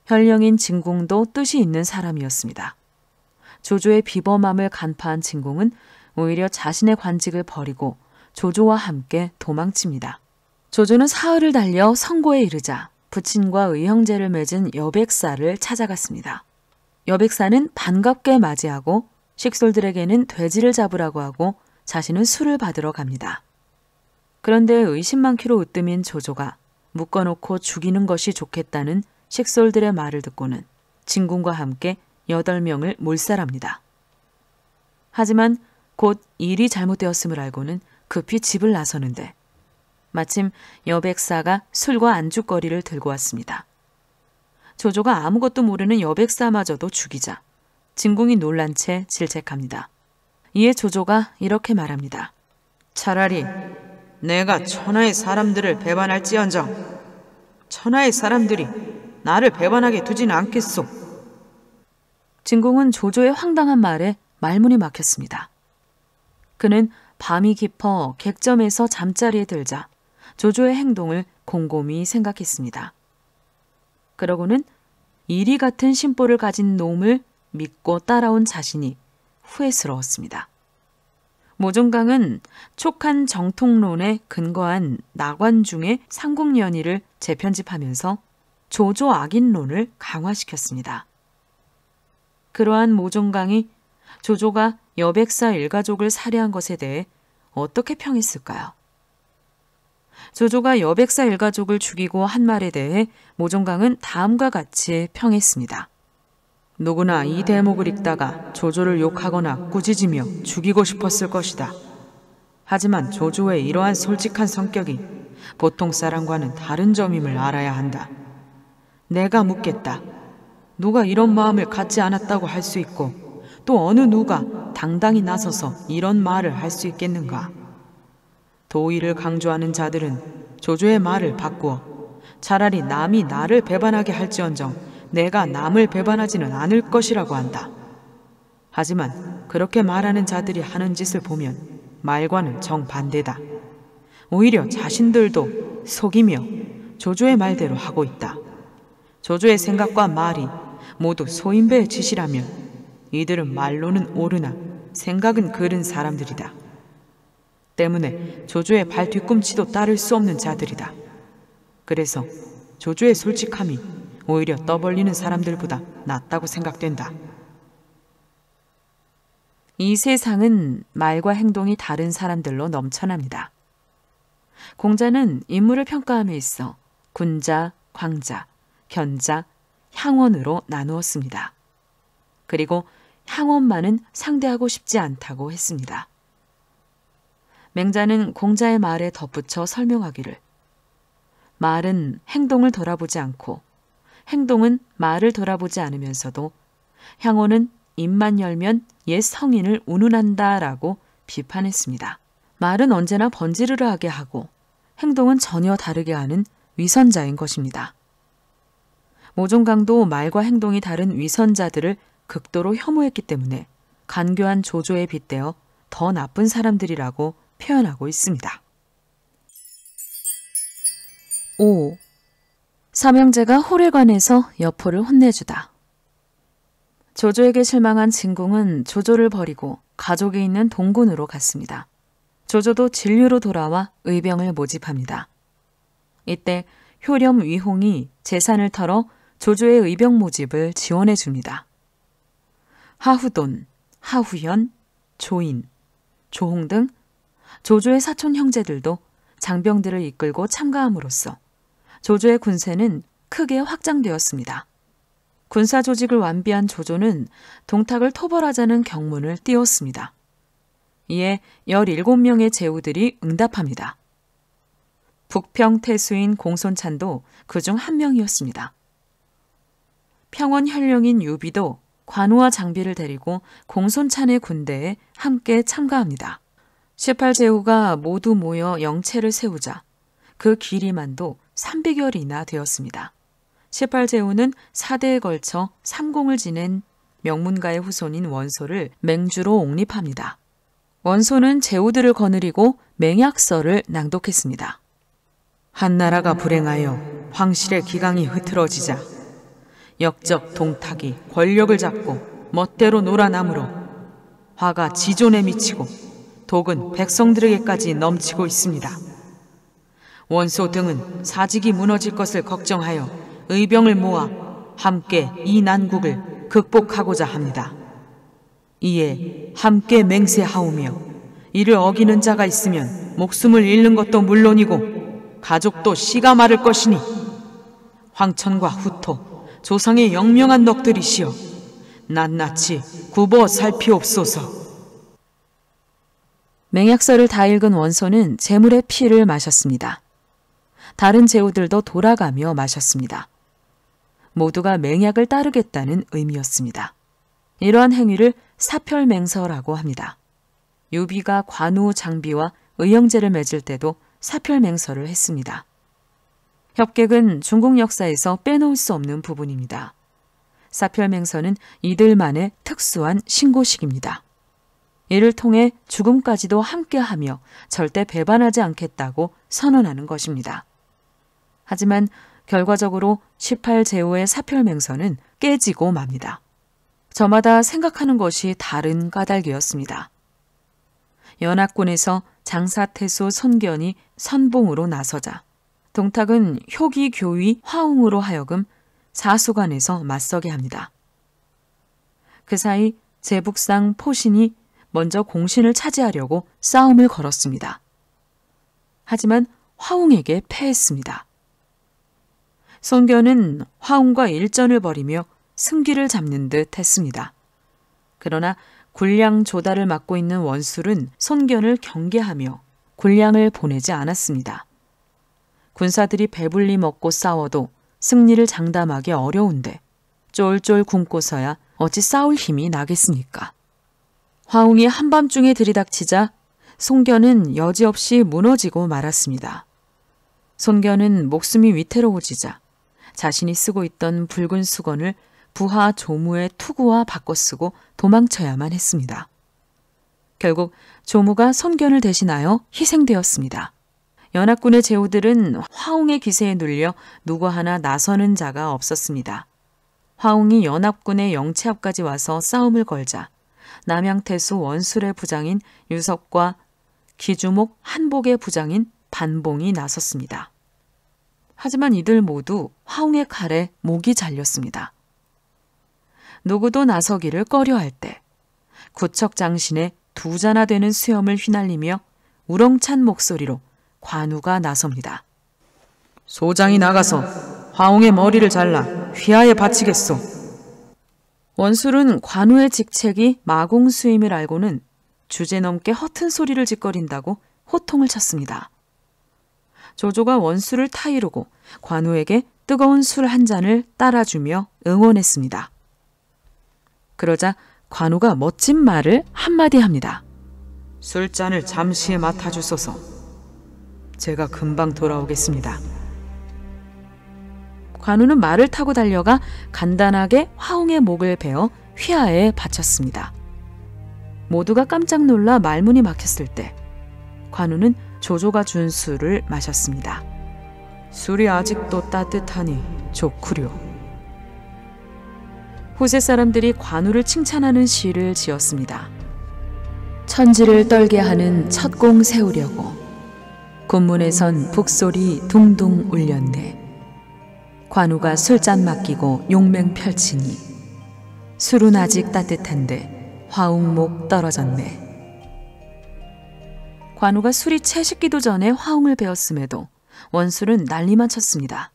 [SPEAKER 1] 현령인 진공도 뜻이 있는 사람이었습니다. 조조의 비범함을 간파한 진공은 오히려 자신의 관직을 버리고 조조와 함께 도망칩니다. 조조는 사흘을 달려 성고에 이르자 부친과 의형제를 맺은 여백사를 찾아갔습니다. 여백사는 반갑게 맞이하고 식솔들에게는 돼지를 잡으라고 하고 자신은 술을 받으러 갑니다. 그런데 의심 많기로 으뜸인 조조가 묶어놓고 죽이는 것이 좋겠다는 식솔들의 말을 듣고는 진군과 함께 여덟 명을 몰살합니다. 하지만 곧 일이 잘못되었음을 알고는 급히 집을 나서는데 마침 여백사가 술과 안주거리를 들고 왔습니다. 조조가 아무것도 모르는 여백사마저도 죽이자 진공이 놀란 채 질책합니다. 이에 조조가 이렇게 말합니다. 차라리 내가 천하의 사람들을 배반할지언정 천하의 사람들이 나를 배반하게 두진 않겠소. 진공은 조조의 황당한 말에 말문이 막혔습니다. 그는 밤이 깊어 객점에서 잠자리에 들자 조조의 행동을 곰곰이 생각했습니다. 그러고는 이리 같은 심보를 가진 놈을 믿고 따라온 자신이 후회스러웠습니다. 모종강은 촉한 정통론에 근거한 나관중의 삼국연의를 재편집하면서 조조악인론을 강화시켰습니다. 그러한 모종강이 조조가 여백사 일가족을 살해한 것에 대해 어떻게 평했을까요? 조조가 여백사 일가족을 죽이고 한 말에 대해 모종강은 다음과 같이 평했습니다. 누구나 이 대목을 읽다가 조조를 욕하거나 꾸짖으며 죽이고 싶었을 것이다. 하지만 조조의 이러한 솔직한 성격이 보통 사람과는 다른 점임을 알아야 한다. 내가 묻겠다. 누가 이런 마음을 갖지 않았다고 할 수 있고 또 어느 누가 당당히 나서서 이런 말을 할 수 있겠는가? 도의를 강조하는 자들은 조조의 말을 바꾸어 차라리 남이 나를 배반하게 할지언정 내가 남을 배반하지는 않을 것이라고 한다. 하지만 그렇게 말하는 자들이 하는 짓을 보면 말과는 정반대다. 오히려 자신들도 속이며 조조의 말대로 하고 있다. 조조의 생각과 말이 모두 소인배의 짓이라며 이들은 말로는 옳으나 생각은 그른 사람들이다. 때문에 조조의 발 뒤꿈치도 따를 수 없는 자들이다. 그래서 조조의 솔직함이 오히려 떠벌리는 사람들보다 낫다고 생각된다. 이 세상은 말과 행동이 다른 사람들로 넘쳐납니다. 공자는 인물을 평가함에 있어 군자, 광자, 견자, 향원으로 나누었습니다. 그리고 향원만은 상대하고 싶지 않다고 했습니다. 맹자는 공자의 말에 덧붙여 설명하기를 말은 행동을 돌아보지 않고 행동은 말을 돌아보지 않으면서도 향호는 입만 열면 옛 성인을 운운한다라고 비판했습니다. 말은 언제나 번지르르하게 하고 행동은 전혀 다르게 하는 위선자인 것입니다. 모종강도 말과 행동이 다른 위선자들을 극도로 혐오했기 때문에 간교한 조조에 빗대어 더 나쁜 사람들이라고 표현하고 있습니다. 5. 삼형제가 홀에 관해서 여포를 혼내주다. 조조에게 실망한 진공은 조조를 버리고 가족이 있는 동군으로 갔습니다. 조조도 진류로 돌아와 의병을 모집합니다. 이때 효렴 위홍이 재산을 털어 조조의 의병 모집을 지원해 줍니다. 하후돈, 하후현, 조인, 조홍 등 조조의 사촌 형제들도 장병들을 이끌고 참가함으로써 조조의 군세는 크게 확장되었습니다. 군사 조직을 완비한 조조는 동탁을 토벌하자는 경문을 띄웠습니다. 이에 17명의 제후들이 응답합니다. 북평 태수인 공손찬도 그 중 한 명이었습니다. 평원 현령인 유비도 관우와 장비를 데리고 공손찬의 군대에 함께 참가합니다. 18제후가 모두 모여 영채를 세우자 그길이만도 300여리나 되었습니다. 18제후는 4대에 걸쳐 3공을 지낸 명문가의 후손인 원소를 맹주로 옹립합니다. 원소는 제후들을 거느리고 맹약서를 낭독했습니다. 한나라가 불행하여 황실의 기강이 흐트러지자 역적 동탁이 권력을 잡고 멋대로 놀아남으로 화가 지존에 미치고 독은 백성들에게까지 넘치고 있습니다. 원소 등은 사직이 무너질 것을 걱정하여 의병을 모아 함께 이 난국을 극복하고자 합니다. 이에 함께 맹세하오며 이를 어기는 자가 있으면 목숨을 잃는 것도 물론이고 가족도 씨가 마를 것이니 황천과 후토 조상의 영명한 넋들이시여 낱낱이 굽어 살피옵소서. 맹약서를 다 읽은 원소는 재물의 피를 마셨습니다. 다른 제후들도 돌아가며 마셨습니다. 모두가 맹약을 따르겠다는 의미였습니다. 이러한 행위를 사별맹서라고 합니다. 유비가 관우 장비와 의형제를 맺을 때도 사별맹서를 했습니다. 협객은 중국 역사에서 빼놓을 수 없는 부분입니다. 사별맹서는 이들만의 특수한 신고식입니다. 이를 통해 죽음까지도 함께하며 절대 배반하지 않겠다고 선언하는 것입니다. 하지만 결과적으로 1 8제후의 사표명서는 깨지고 맙니다. 저마다 생각하는 것이 다른 까닭이었습니다. 연합군에서 장사태소 선견이 선봉으로 나서자 동탁은 효기 교위 화웅으로 하여금 사수관에서 맞서게 합니다. 그 사이 제북상 포신이 먼저 공신을 차지하려고 싸움을 걸었습니다. 하지만 화웅에게 패했습니다. 성견은 화운과 일전을 벌이며 승기를 잡는 듯 했습니다. 그러나 군량 조달을 맡고 있는 원술은 손견을 경계하며 군량을 보내지 않았습니다. 군사들이 배불리 먹고 싸워도 승리를 장담하기 어려운데 쫄쫄 굶고서야 어찌 싸울 힘이 나겠습니까? 화웅이 한밤중에 들이닥치자 송견은 여지없이 무너지고 말았습니다. 손견은 목숨이 위태로워지자 자신이 쓰고 있던 붉은 수건을 부하 조무의 투구와 바꿔 쓰고 도망쳐야만 했습니다. 결국 조무가 선견을 대신하여 희생되었습니다. 연합군의 제후들은 화웅의 기세에 눌려 누구 하나 나서는 자가 없었습니다. 화웅이 연합군의 영채 앞까지 와서 싸움을 걸자 남양태수 원술의 부장인 유석과 기주목 한복의 부장인 반봉이 나섰습니다. 하지만 이들 모두 화웅의 칼에 목이 잘렸습니다. 누구도 나서기를 꺼려할 때 구척장신의 두 자나 되는 수염을 휘날리며 우렁찬 목소리로 관우가 나섭니다. 소장이 나가서 화웅의 머리를 잘라 휘하에 바치겠소. 원술은 관우의 직책이 마공수임을 알고는 주제넘게 허튼 소리를 짓거린다고 호통을 쳤습니다. 조조가 원수를 타이르고 관우에게 뜨거운 술 한 잔을 따라주며 응원했습니다. 그러자 관우가 멋진 말을 한마디 합니다. 술잔을 잠시 맡아주소서. 제가 금방 돌아오겠습니다. 관우는 말을 타고 달려가 간단하게 화웅의 목을 베어 휘하에 바쳤습니다. 모두가 깜짝 놀라 말문이 막혔을 때 관우는 조조가 준 술을 마셨습니다. 술이 아직도 따뜻하니 좋구려. 후세 사람들이 관우를 칭찬하는 시를 지었습니다. 천지를 떨게 하는 첫공 세우려고 군문에선 북소리 둥둥 울렸네. 관우가 술잔 맡기고 용맹 펼치니 술은 아직 따뜻한데 화웅목 떨어졌네. 관우가 술이 채식기도 전에 화웅을 배웠음에도 원술은 난리만 쳤습니다.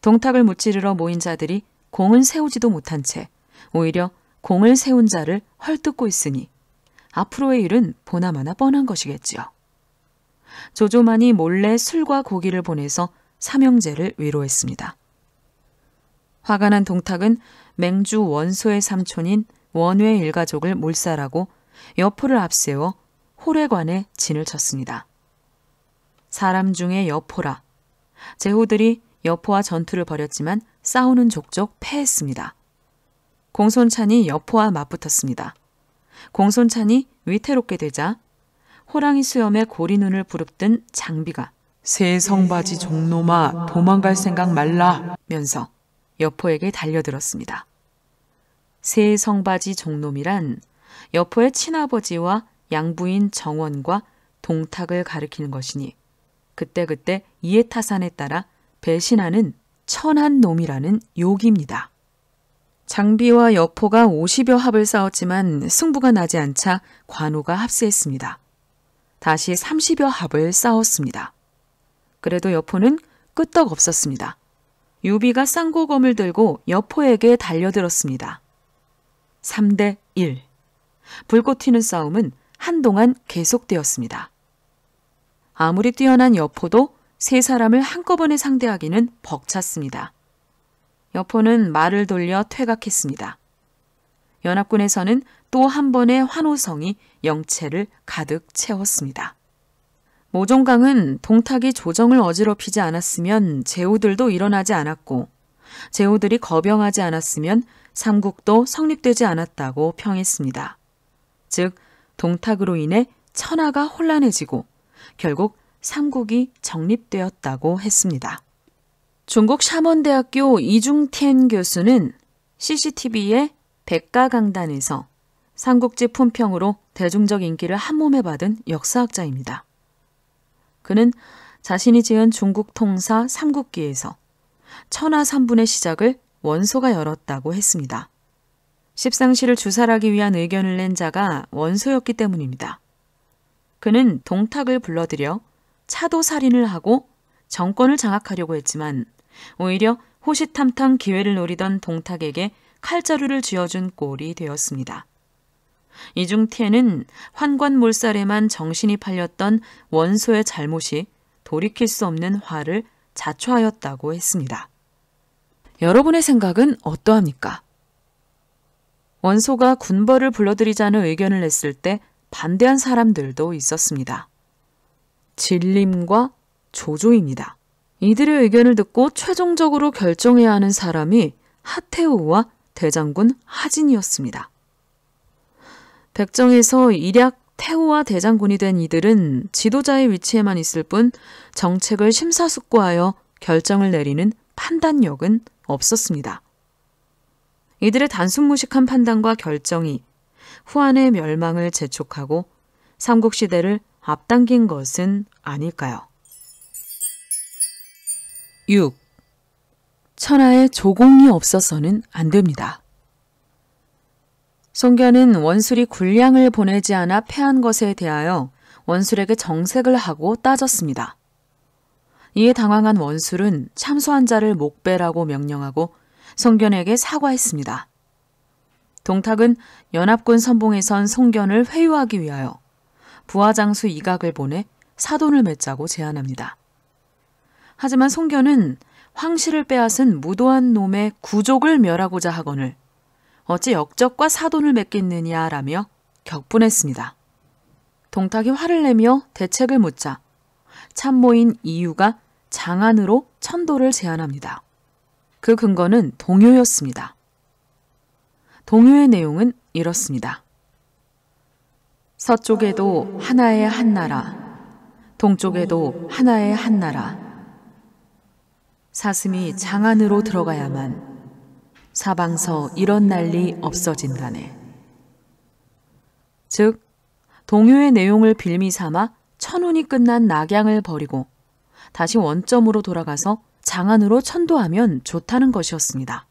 [SPEAKER 1] 동탁을 무찌르러 모인 자들이 공은 세우지도 못한 채 오히려 공을 세운 자를 헐뜯고 있으니 앞으로의 일은 보나마나 뻔한 것이겠지요. 조조만이 몰래 술과 고기를 보내서 삼형제를 위로했습니다. 화가 난 동탁은 맹주 원소의 삼촌인 원회 일가족을 몰살하고 여포를 앞세워 호레관에 진을 쳤습니다. 사람 중에 여포라. 제후들이 여포와 전투를 벌였지만 싸우는 족족 패했습니다. 공손찬이 여포와 맞붙었습니다. 공손찬이 위태롭게 되자 호랑이 수염에 고리 눈을 부릅뜬 장비가 새 성바지 종놈아 도망갈 생각 말라 면서 여포에게 달려들었습니다. 새 성바지 종놈이란 여포의 친아버지와 양부인 정원과 동탁을 가리키는 것이니 그때그때 이에 타산에 따라 배신하는 천한 놈이라는 욕입니다. 장비와 여포가 50여 합을 싸웠지만 승부가 나지 않자 관우가 합세했습니다. 다시 30여 합을 싸웠습니다. 그래도 여포는 끄떡 없었습니다. 유비가 쌍고검을 들고 여포에게 달려들었습니다. 3대 1. 불꽃 튀는 싸움은 한동안 계속되었습니다. 아무리 뛰어난 여포도 세 사람을 한꺼번에 상대하기는 벅찼습니다. 여포는 말을 돌려 퇴각했습니다. 연합군에서는 또 한 번의 환호성이 영체를 가득 채웠습니다. 모종강은 동탁이 조정을 어지럽히지 않았으면 제후들도 일어나지 않았고 제후들이 거병하지 않았으면 삼국도 성립되지 않았다고 평했습니다. 즉 동탁으로 인해 천하가 혼란해지고 결국 삼국이 정립되었다고 했습니다. 중국 샤먼대학교 이중텐 교수는 CCTV의 백가강단에서 삼국지 품평으로 대중적 인기를 한몸에 받은 역사학자입니다. 그는 자신이 지은 중국 통사 삼국기에서 천하 삼분의 시작을 원소가 열었다고 했습니다. 십상시를 주살하기 위한 의견을 낸 자가 원소였기 때문입니다. 그는 동탁을 불러들여 차도 살인을 하고 정권을 장악하려고 했지만 오히려 호시탐탐 기회를 노리던 동탁에게 칼자루를 쥐어준 꼴이 되었습니다. 이중태는 환관 몰살에만 정신이 팔렸던 원소의 잘못이 돌이킬 수 없는 화를 자초하였다고 했습니다. 여러분의 생각은 어떠합니까? 원소가 군벌을 불러들이자는 의견을 냈을 때 반대한 사람들도 있었습니다. 진림과 조조입니다. 이들의 의견을 듣고 최종적으로 결정해야 하는 사람이 하태우와 대장군 하진이었습니다. 백정에서 일약 태우와 대장군이 된 이들은 지도자의 위치에만 있을 뿐 정책을 심사숙고하여 결정을 내리는 판단력은 없었습니다. 이들의 단순 무식한 판단과 결정이 후한의 멸망을 재촉하고 삼국시대를 앞당긴 것은 아닐까요? 6. 천하에 조공이 없어서는 안 됩니다. 송견은 원술이 군량을 보내지 않아 패한 것에 대하여 원술에게 정색을 하고 따졌습니다. 이에 당황한 원술은 참수한 자를 목배라고 명령하고 송견에게 사과했습니다. 동탁은 연합군 선봉에선 송견을 회유하기 위하여 부하장수 이각을 보내 사돈을 맺자고 제안합니다. 하지만 송견은 황실을 빼앗은 무도한 놈의 구족을 멸하고자 하거늘 어찌 역적과 사돈을 맺겠느냐라며 격분했습니다. 동탁이 화를 내며 대책을 묻자 참모인 이유가 장안으로 천도를 제안합니다. 그 근거는 동요였습니다. 동요의 내용은 이렇습니다. 서쪽에도 하나의 한 나라, 동쪽에도 하나의 한 나라. 사슴이 장 안으로 들어가야만 사방서 이런 난리 없어진다네. 즉, 동요의 내용을 빌미 삼아 천운이 끝난 낙양을 버리고 다시 원점으로 돌아가서 장안으로 천도하면 좋다는 것이었습니다.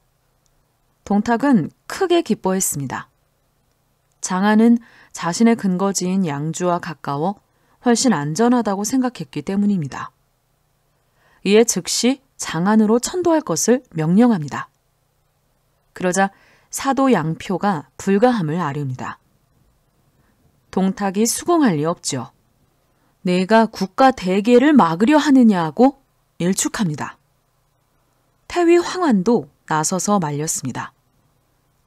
[SPEAKER 1] 동탁은 크게 기뻐했습니다. 장안은 자신의 근거지인 양주와 가까워 훨씬 안전하다고 생각했기 때문입니다. 이에 즉시 장안으로 천도할 것을 명령합니다. 그러자 사도 양표가 불가함을 아뭅니다. 동탁이 수긍할 리 없지요. 내가 국가 대계를 막으려 하느냐고 일축합니다. 태위 황환도 나서서 말렸습니다.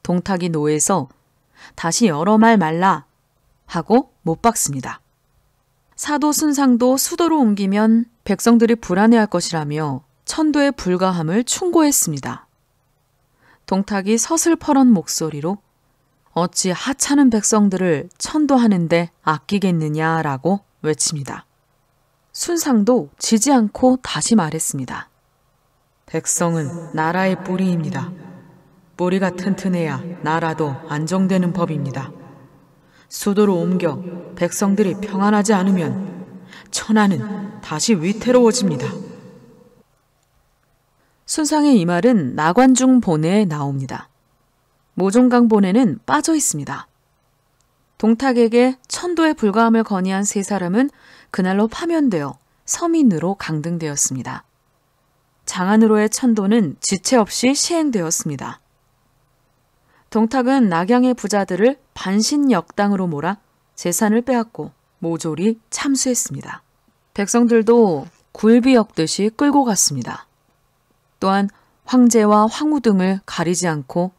[SPEAKER 1] 동탁이 노에서 다시 여러 말 말라 하고 못 박습니다. 사도 순상도 수도로 옮기면 백성들이 불안해할 것이라며 천도의 불가함을 충고했습니다. 동탁이 서슬퍼런 목소리로 어찌 하찮은 백성들을 천도하는데 아끼겠느냐라고 외칩니다. 순상도 지지 않고 다시 말했습니다. 백성은 나라의 뿌리입니다. 뿌리가 튼튼해야 나라도 안정되는 법입니다. 수도로 옮겨 백성들이 평안하지 않으면 천하는 다시 위태로워집니다. 순상의 이 말은 나관중 본에 나옵니다. 모종강 본에는 빠져 있습니다. 동탁에게 천도에 불과함을 건의한 세 사람은 그날로 파면되어 서민으로 강등되었습니다. 장안으로의 천도는 지체 없이 시행되었습니다. 동탁은 낙양의 부자들을 반신역당으로 몰아 재산을 빼앗고 모조리 참수했습니다. 백성들도 굴비 역듯이 끌고 갔습니다. 또한 황제와 황후 등을 가리지 않고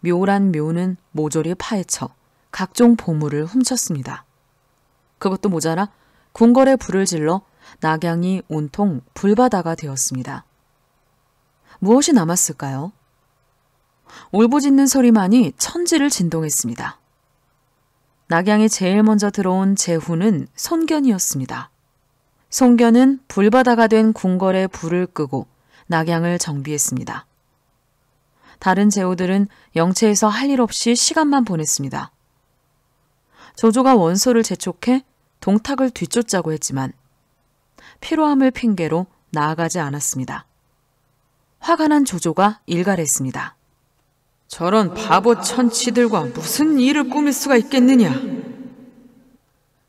[SPEAKER 1] 묘란 묘는 모조리 파헤쳐 각종 보물을 훔쳤습니다. 그것도 모자라 궁궐에 불을 질러 낙양이 온통 불바다가 되었습니다. 무엇이 남았을까요? 울부짖는 소리만이 천지를 진동했습니다. 낙양에 제일 먼저 들어온 제후는 손견이었습니다. 손견은 불바다가 된 궁궐에 불을 끄고 낙양을 정비했습니다. 다른 제후들은 영체에서할 일 없이 시간만 보냈습니다. 조조가 원소를 재촉해 동탁을 뒤쫓자고 했지만 피로함을 핑계로 나아가지 않았습니다. 화가 난 조조가 일갈했습니다. 저런 바보 천치들과 무슨 일을 꾸밀 수가 있겠느냐.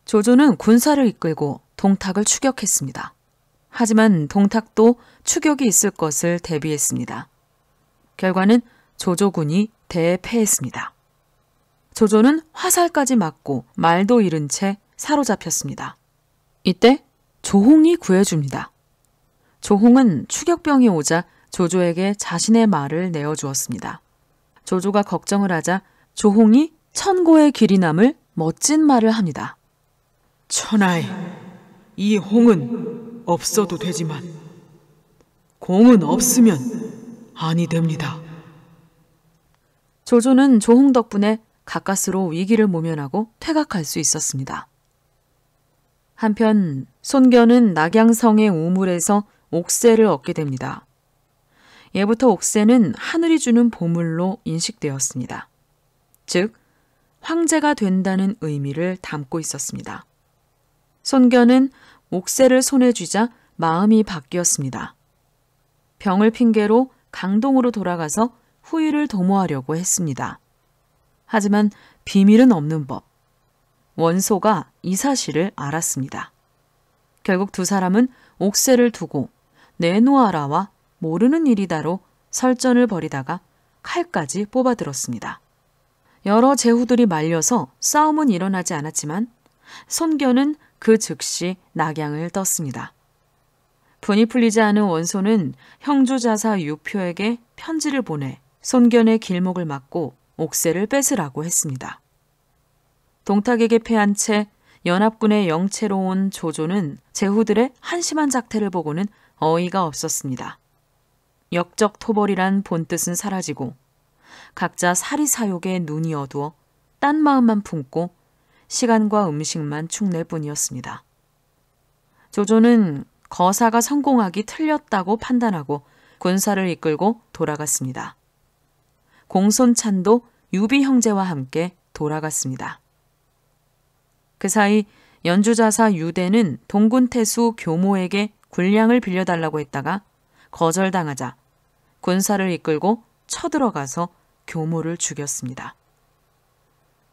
[SPEAKER 1] 조조는 군사를 이끌고 동탁을 추격했습니다. 하지만 동탁도 추격이 있을 것을 대비했습니다. 결과는 조조군이 대패했습니다. 조조는 화살까지 맞고 말도 잃은 채 사로잡혔습니다. 이때 조홍이 구해줍니다. 조홍은 추격병이 오자 조조에게 자신의 말을 내어주었습니다. 조조가 걱정을 하자 조홍이 천고의 길이 남을 멋진 말을 합니다. 천하에 이 홍은 없어도 되지만 공은 없으면 아니 됩니다. 조조는 조홍 덕분에 가까스로 위기를 모면하고 퇴각할 수 있었습니다. 한편 손견은 낙양성의 우물에서 옥새를 얻게 됩니다. 예부터 옥새는 하늘이 주는 보물로 인식되었습니다. 즉, 황제가 된다는 의미를 담고 있었습니다. 손견은 옥새를 손에 쥐자 마음이 바뀌었습니다. 병을 핑계로 강동으로 돌아가서 후일을 도모하려고 했습니다. 하지만 비밀은 없는 법. 원소가 이 사실을 알았습니다. 결국 두 사람은 옥새를 두고 네누아라와 모르는 일이다로 설전을 벌이다가 칼까지 뽑아들었습니다. 여러 제후들이 말려서 싸움은 일어나지 않았지만 손견은 그 즉시 낙양을 떴습니다. 분이 풀리지 않은 원소는 형조자사 유표에게 편지를 보내 손견의 길목을 막고 옥새를 뺏으라고 했습니다. 동탁에게 패한 채 연합군의 영채로 온 조조는 제후들의 한심한 작태를 보고는 어이가 없었습니다. 역적 토벌이란 본뜻은 사라지고 각자 사리사욕에 눈이 어두워 딴 마음만 품고 시간과 음식만 축낼 뿐이었습니다. 조조는 거사가 성공하기 틀렸다고 판단하고 군사를 이끌고 돌아갔습니다. 공손찬도 유비 형제와 함께 돌아갔습니다. 그 사이 연주자사 유대는 동군태수 교모에게 군량을 빌려달라고 했다가 거절당하자 군사를 이끌고 쳐들어가서 교모를 죽였습니다.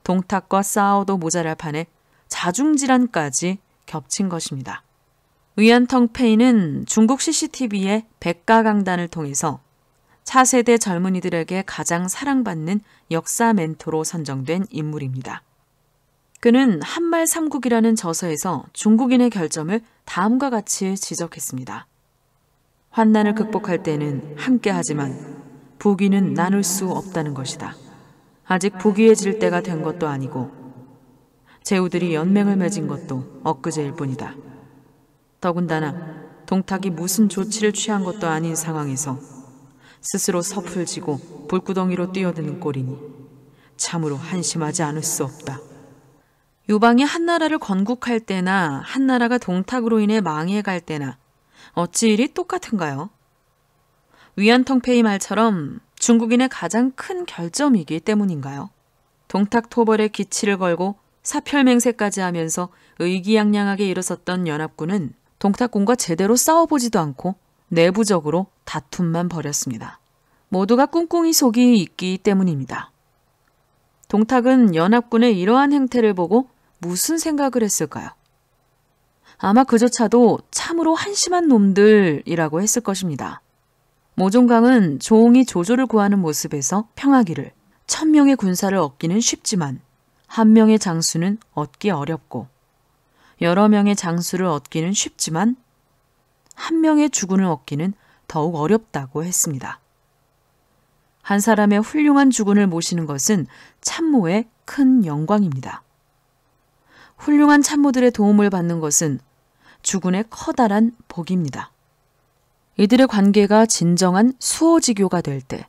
[SPEAKER 1] 동탁과 싸워도 모자랄 판에 자중질환까지 겹친 것입니다. 위안텅페이는 중국 CCTV의 백가강단을 통해서 차세대 젊은이들에게 가장 사랑받는 역사 멘토로 선정된 인물입니다. 그는 한말 삼국이라는 저서에서 중국인의 결점을 다음과 같이 지적했습니다. 환난을 극복할 때는 함께 하지만 부귀는 나눌 수 없다는 것이다. 아직 부귀해질 때가 된 것도 아니고 제후들이 연맹을 맺은 것도 엊그제일 뿐이다. 더군다나 동탁이 무슨 조치를 취한 것도 아닌 상황에서 스스로 서풀지고 불구덩이로 뛰어드는 꼴이니 참으로 한심하지 않을 수 없다. 유방이 한나라를 건국할 때나 한나라가 동탁으로 인해 망해갈 때나 어찌 이리 똑같은가요? 위안통페이 말처럼 중국인의 가장 큰 결점이기 때문인가요? 동탁토벌의 기치를 걸고 사표맹세까지 하면서 의기양양하게 일어섰던 연합군은 동탁군과 제대로 싸워보지도 않고 내부적으로 다툼만 벌였습니다. 모두가 꿍꿍이 속이 있기 때문입니다. 동탁은 연합군의 이러한 행태를 보고 무슨 생각을 했을까요? 아마 그조차도 참으로 한심한 놈들이라고 했을 것입니다. 모종강은 조홍이 조조를 구하는 모습에서 평하기를 천명의 군사를 얻기는 쉽지만 한 명의 장수는 얻기 어렵고 여러 명의 장수를 얻기는 쉽지만 한 명의 주군을 얻기는 더욱 어렵다고 했습니다. 한 사람의 훌륭한 주군을 모시는 것은 참모의 큰 영광입니다. 훌륭한 참모들의 도움을 받는 것은 주군의 커다란 복입니다. 이들의 관계가 진정한 수호지교가 될 때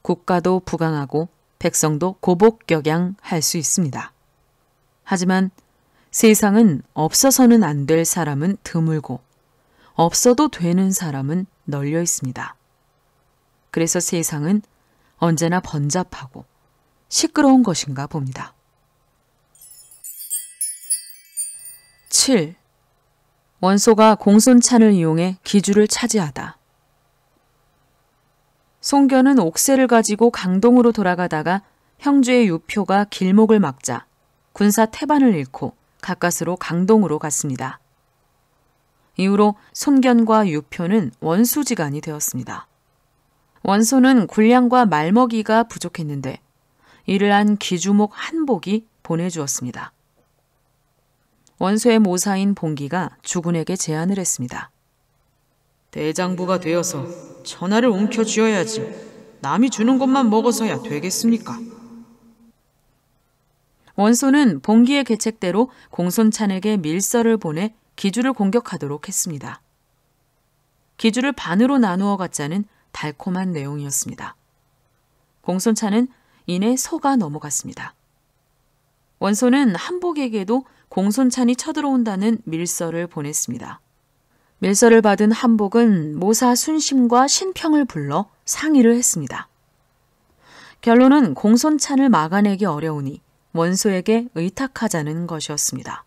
[SPEAKER 1] 국가도 부강하고 백성도 고복격양할 수 있습니다. 하지만 세상은 없어서는 안 될 사람은 드물고 없어도 되는 사람은 널려 있습니다. 그래서 세상은 언제나 번잡하고 시끄러운 것인가 봅니다. 7. 원소가 공손찬을 이용해 기주를 차지하다. 송견은 옥새를 가지고 강동으로 돌아가다가 형주의 유표가 길목을 막자 군사 태반을 잃고 가까스로 강동으로 갔습니다. 이후로 손견과 유표는 원수지간이 되었습니다. 원소는 군량과 말먹이가 부족했는데 이를 한 기주목 한복이 보내주었습니다. 원소의 모사인 봉기가 주군에게 제안을 했습니다. 대장부가 되어서 천하를 움켜 쥐어야지. 남이 주는 것만 먹어서야 되겠습니까? 원소는 봉기의 계책대로 공손찬에게 밀서를 보내 기주를 공격하도록 했습니다. 기주를 반으로 나누어 갖자는 달콤한 내용이었습니다. 공손찬은 이내 소가 넘어갔습니다. 원소는 한복에게도 공손찬이 쳐들어온다는 밀서를 보냈습니다. 밀서를 받은 한복은 모사 순심과 신평을 불러 상의를 했습니다. 결론은 공손찬을 막아내기 어려우니 원소에게 의탁하자는 것이었습니다.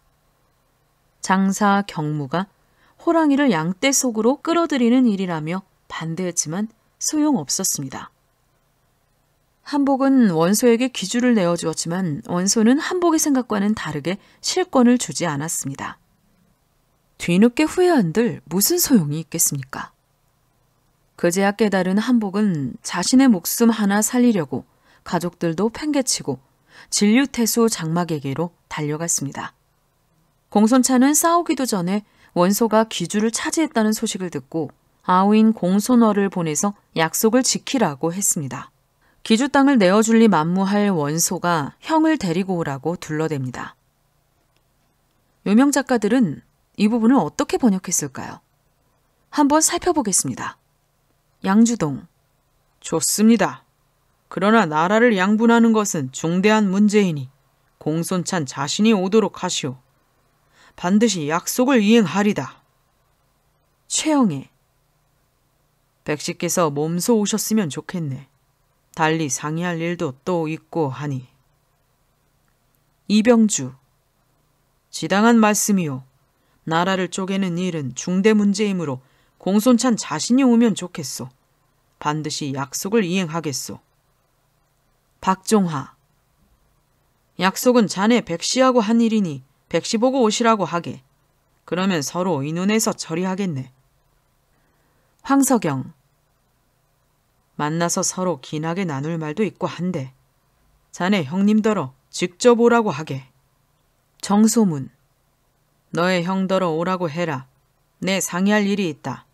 [SPEAKER 1] 장사 경무가 호랑이를 양떼 속으로 끌어들이는 일이라며 반대했지만 소용없었습니다. 한복은 원소에게 기주를 내어주었지만 원소는 한복의 생각과는 다르게 실권을 주지 않았습니다. 뒤늦게 후회한들 무슨 소용이 있겠습니까? 그제야 깨달은 한복은 자신의 목숨 하나 살리려고 가족들도 팽개치고 진류태수 장막에게로 달려갔습니다. 공손차는 싸우기도 전에 원소가 기주를 차지했다는 소식을 듣고 아우인 공손어를 보내서 약속을 지키라고 했습니다. 기주 땅을 내어줄리 만무할 원소가 형을 데리고 오라고 둘러댑니다. 유명 작가들은 이 부분을 어떻게 번역했을까요? 한번 살펴보겠습니다. 양주동. 좋습니다. 그러나 나라를 양분하는 것은 중대한 문제이니 공손찬 자신이 오도록 하시오. 반드시 약속을 이행하리다. 최영애. 백씨께서 몸소 오셨으면 좋겠네. 달리 상의할 일도 또 있고 하니. 이병주. 지당한 말씀이요. 나라를 쪼개는 일은 중대 문제이므로 공손찬 자신이 오면 좋겠소. 반드시 약속을 이행하겠소. 박종하. 약속은 자네 백시하고 한 일이니 백시 보고 오시라고 하게. 그러면 서로 의논해서 처리하겠네. 황석영. 만나서 서로 기나게 나눌 말도 있고 한데 자네 형님더러 직접 오라고 하게. 정소문 너의 형더러 오라고 해라. 내 상의할 일이 있다.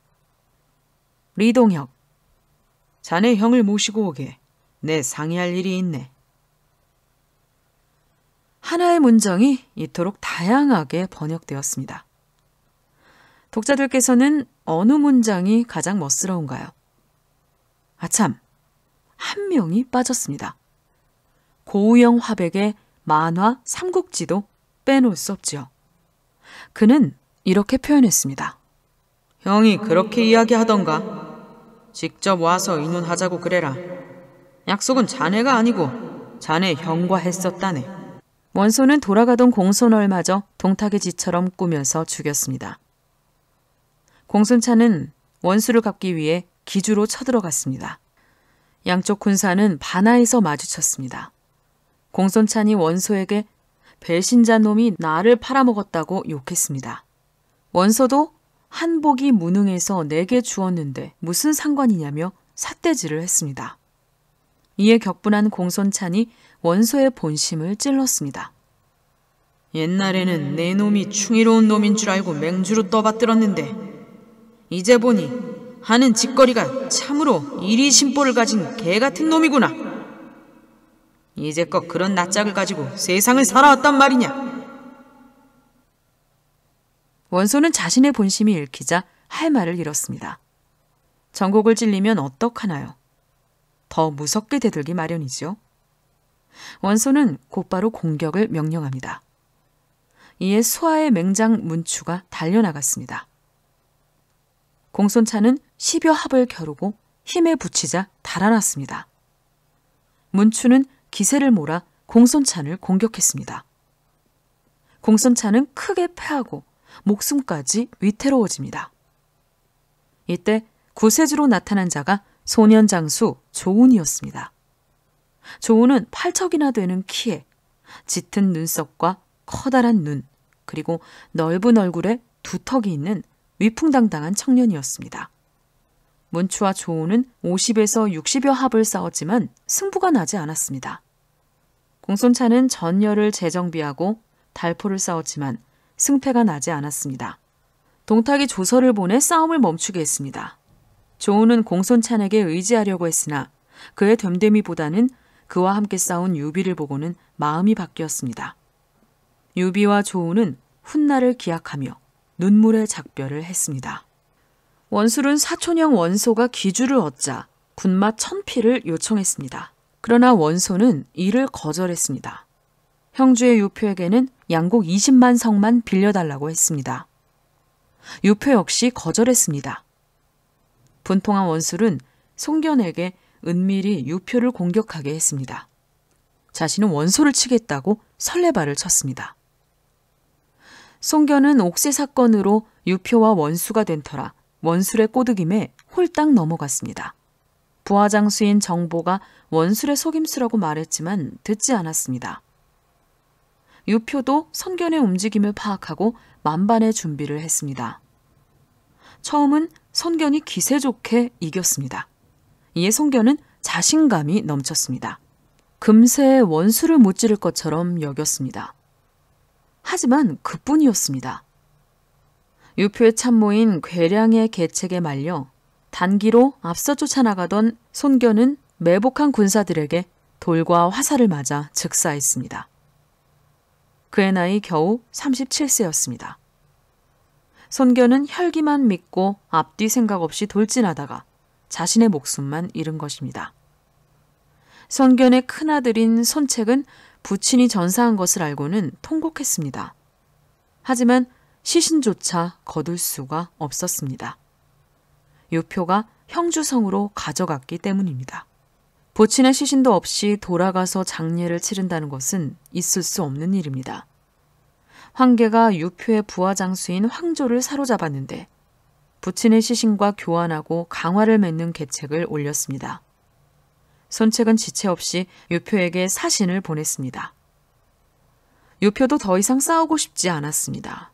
[SPEAKER 1] 리동혁 자네 형을 모시고 오게. 내 상의할 일이 있네. 하나의 문장이 이토록 다양하게 번역되었습니다. 독자들께서는 어느 문장이 가장 멋스러운가요? 아참, 한 명이 빠졌습니다. 고우영 화백의 만화 삼국지도 빼놓을 수 없지요. 그는 이렇게 표현했습니다. 형이 그렇게 이야기하던가. 직접 와서 의논하자고 그래라. 약속은 자네가 아니고 자네 형과 했었다네. 원소는 돌아가던 공손을마저동탁의지처럼 꾸며서 죽였습니다. 공손차는 원수를 갚기 위해 기주로 쳐들어갔습니다. 양쪽 군사는 반하에서 마주쳤습니다. 공손찬이 원소에게 배신자 놈이 나를 팔아먹었다고 욕했습니다. 원소도 한복이 무능해서 내게 주었는데 무슨 상관이냐며 삿대질을 했습니다. 이에 격분한 공손찬이 원소의 본심을 찔렀습니다. 옛날에는 내 놈이 충의로운 놈인 줄 알고 맹주로 떠받들었는데 이제 보니 하는 짓거리가 참으로 이리 심보를 가진 개 같은 놈이구나. 이제껏 그런 낯짝을 가지고 세상을 살아왔단 말이냐. 원소는 자신의 본심이 읽히자 할 말을 잃었습니다. 전곡을 찔리면 어떡하나요? 더 무섭게 대들기 마련이지요. 원소는 곧바로 공격을 명령합니다. 이에 수아의 맹장 문추가 달려나갔습니다. 공손차는 십여 합을 겨루고 힘에 붙이자 달아났습니다. 문추는 기세를 몰아 공손찬을 공격했습니다. 공손찬은 크게 패하고 목숨까지 위태로워집니다. 이때 구세주로 나타난 자가 소년 장수 조운이었습니다. 조운은 팔척이나 되는 키에 짙은 눈썹과 커다란 눈 그리고 넓은 얼굴에 두턱이 있는 위풍당당한 청년이었습니다. 문추와 조우는 50에서 60여 합을 싸웠지만 승부가 나지 않았습니다. 공손차는 전열을 재정비하고 달포를 싸웠지만 승패가 나지 않았습니다. 동탁이 조서를 보내 싸움을 멈추게 했습니다. 조우는 공손찬에게 의지하려고 했으나 그의 됨됨이보다는 그와 함께 싸운 유비를 보고는 마음이 바뀌었습니다. 유비와 조우는 훗날을 기약하며 눈물의 작별을 했습니다. 원술은 사촌형 원소가 기주를 얻자 군마 천필을 요청했습니다. 그러나 원소는 이를 거절했습니다. 형주의 유표에게는 양곡 20만 성만 빌려달라고 했습니다. 유표 역시 거절했습니다. 분통한 원술은 송견에게 은밀히 유표를 공격하게 했습니다. 자신은 원소를 치겠다고 설레발을 쳤습니다. 송견은 옥새 사건으로 유표와 원수가 된 터라 원술의 꼬드김에 홀딱 넘어갔습니다. 부하장수인 정보가 원술의 속임수라고 말했지만 듣지 않았습니다. 유표도 선견의 움직임을 파악하고 만반의 준비를 했습니다. 처음은 선견이 기세 좋게 이겼습니다. 이에 송견은 자신감이 넘쳤습니다. 금세 원수를 못찌를 것처럼 여겼습니다. 하지만 그뿐이었습니다. 유표의 참모인 괴량의 계책에 말려 단기로 앞서 쫓아나가던 손견은 매복한 군사들에게 돌과 화살을 맞아 즉사했습니다. 그의 나이 겨우 37세였습니다. 손견은 혈기만 믿고 앞뒤 생각 없이 돌진하다가 자신의 목숨만 잃은 것입니다. 손견의 큰아들인 손책은 부친이 전사한 것을 알고는 통곡했습니다. 하지만 시신조차 거둘 수가 없었습니다. 요표가 형주성으로 가져갔기 때문입니다. 부친의 시신도 없이 돌아가서 장례를 치른다는 것은 있을 수 없는 일입니다. 황계가 유표의 부하 장수인 황조를 사로잡았는데 부친의 시신과 교환하고 강화를 맺는 계책을 올렸습니다. 손책은 지체 없이 유표에게 사신을 보냈습니다. 유표도 더 이상 싸우고 싶지 않았습니다.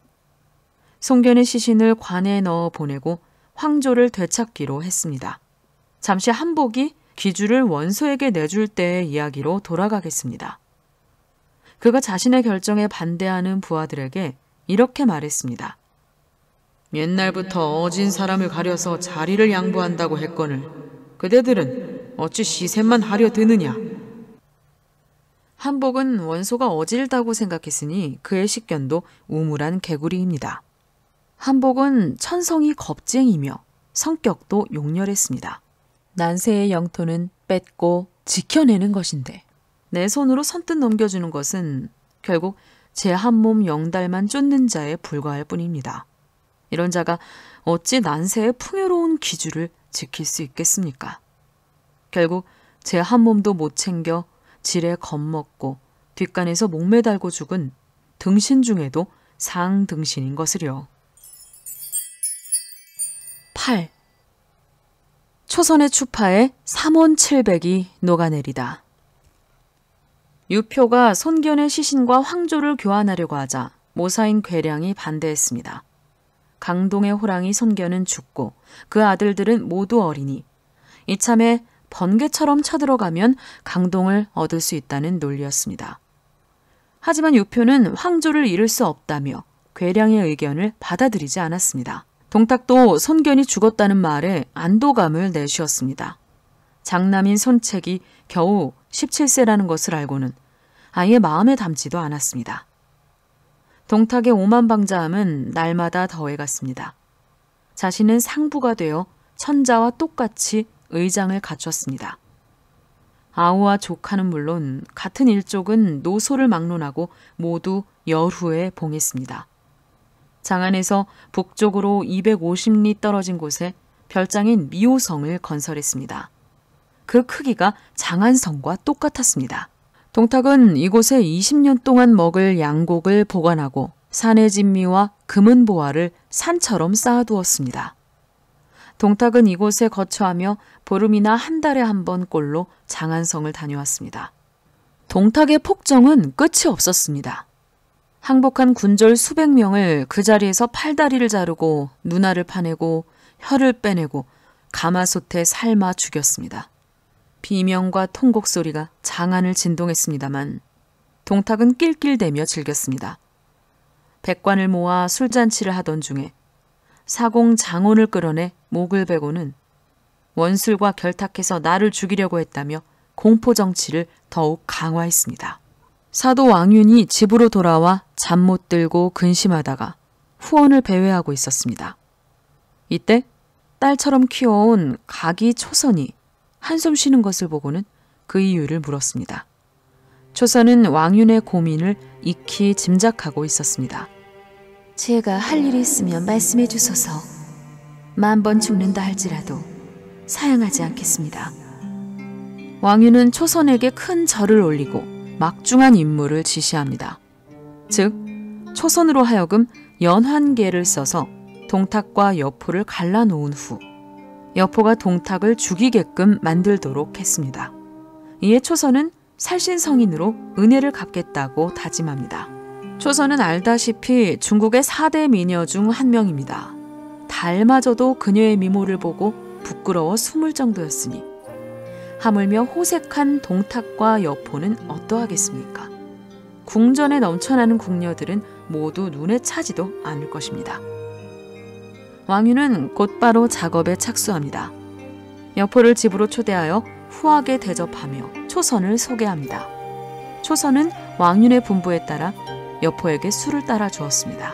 [SPEAKER 1] 송견의 시신을 관에 넣어 보내고 황조를 되찾기로 했습니다. 잠시 한복이 귀주를 원소에게 내줄 때의 이야기로 돌아가겠습니다. 그가 자신의 결정에 반대하는 부하들에게 이렇게 말했습니다. 옛날부터 어진 사람을 가려서 자리를 양보한다고 했거늘 그대들은 어찌 시샘만 하려 드느냐. 한복은 원소가 어질다고 생각했으니 그의 식견도 우물한 개구리입니다. 한복은 천성이 겁쟁이며 성격도 용렬했습니다. 난세의 영토는 뺏고 지켜내는 것인데 내 손으로 선뜻 넘겨주는 것은 결국 제 한 몸 영달만 쫓는 자에 불과할 뿐입니다. 이런 자가 어찌 난세의 풍요로운 기주를 지킬 수 있겠습니까? 결국 제 한 몸도 못 챙겨 지레 겁먹고 뒷간에서 목매달고 죽은 등신 중에도 상등신인 것을요. 8. 초선의 추파에 3원 7백이 녹아내리다. 유표가 손견의 시신과 황조를 교환하려고 하자 모사인 괴량이 반대했습니다. 강동의 호랑이 손견은 죽고 그 아들들은 모두 어리니 이참에 번개처럼 쳐들어가면 강동을 얻을 수 있다는 논리였습니다. 하지만 유표는 황조를 잃을 수 없다며 괴량의 의견을 받아들이지 않았습니다. 동탁도 손견이 죽었다는 말에 안도감을 내쉬었습니다. 장남인 손책이 겨우 17세라는 것을 알고는 아예 마음에 담지도 않았습니다. 동탁의 오만방자함은 날마다 더해갔습니다. 자신은 상부가 되어 천자와 똑같이 의장을 갖췄습니다. 아우와 조카는 물론 같은 일족은 노소를 막론하고 모두 여후에 봉했습니다. 장안에서 북쪽으로 250리 떨어진 곳에 별장인 미호성을 건설했습니다. 그 크기가 장안성과 똑같았습니다. 동탁은 이곳에 20년 동안 먹을 양곡을 보관하고 산의 진미와 금은보화를 산처럼 쌓아두었습니다. 동탁은 이곳에 거처하며 보름이나 한 달에 한 번 꼴로 장안성을 다녀왔습니다. 동탁의 폭정은 끝이 없었습니다. 항복한 군졸 수백 명을 그 자리에서 팔다리를 자르고 눈알을 파내고 혀를 빼내고 가마솥에 삶아 죽였습니다. 비명과 통곡 소리가 장안을 진동했습니다만 동탁은 낄낄대며 즐겼습니다. 백관을 모아 술잔치를 하던 중에 사공 장혼을 끌어내 목을 베고는 원술과 결탁해서 나를 죽이려고 했다며 공포 정치를 더욱 강화했습니다. 사도 왕윤이 집으로 돌아와 잠 못 들고 근심하다가 후원을 배회하고 있었습니다. 이때 딸처럼 키워온 각이 초선이 한숨 쉬는 것을 보고는 그 이유를 물었습니다. 초선은 왕윤의 고민을 익히 짐작하고 있었습니다. 제가 할 일이 있으면 말씀해 주소서. 만번 죽는다 할지라도 사양하지 않겠습니다. 왕유는 초선에게 큰 절을 올리고 막중한 임무를 지시합니다. 즉, 초선으로 하여금 연환계를 써서 동탁과 여포를 갈라놓은 후 여포가 동탁을 죽이게끔 만들도록 했습니다. 이에 초선은 살신성인으로 은혜를 갚겠다고 다짐합니다. 초선은 알다시피 중국의 4대 미녀 중 한 명입니다. 발마저도 그녀의 미모를 보고 부끄러워 숨을 정도였으니 하물며 호색한 동탁과 여포는 어떠하겠습니까? 궁전에 넘쳐나는 궁녀들은 모두 눈에 차지도 않을 것입니다. 왕유는 곧바로 작업에 착수합니다. 여포를 집으로 초대하여 후하게 대접하며 초선을 소개합니다. 초선은 왕윤의 분부에 따라 여포에게 술을 따라 주었습니다.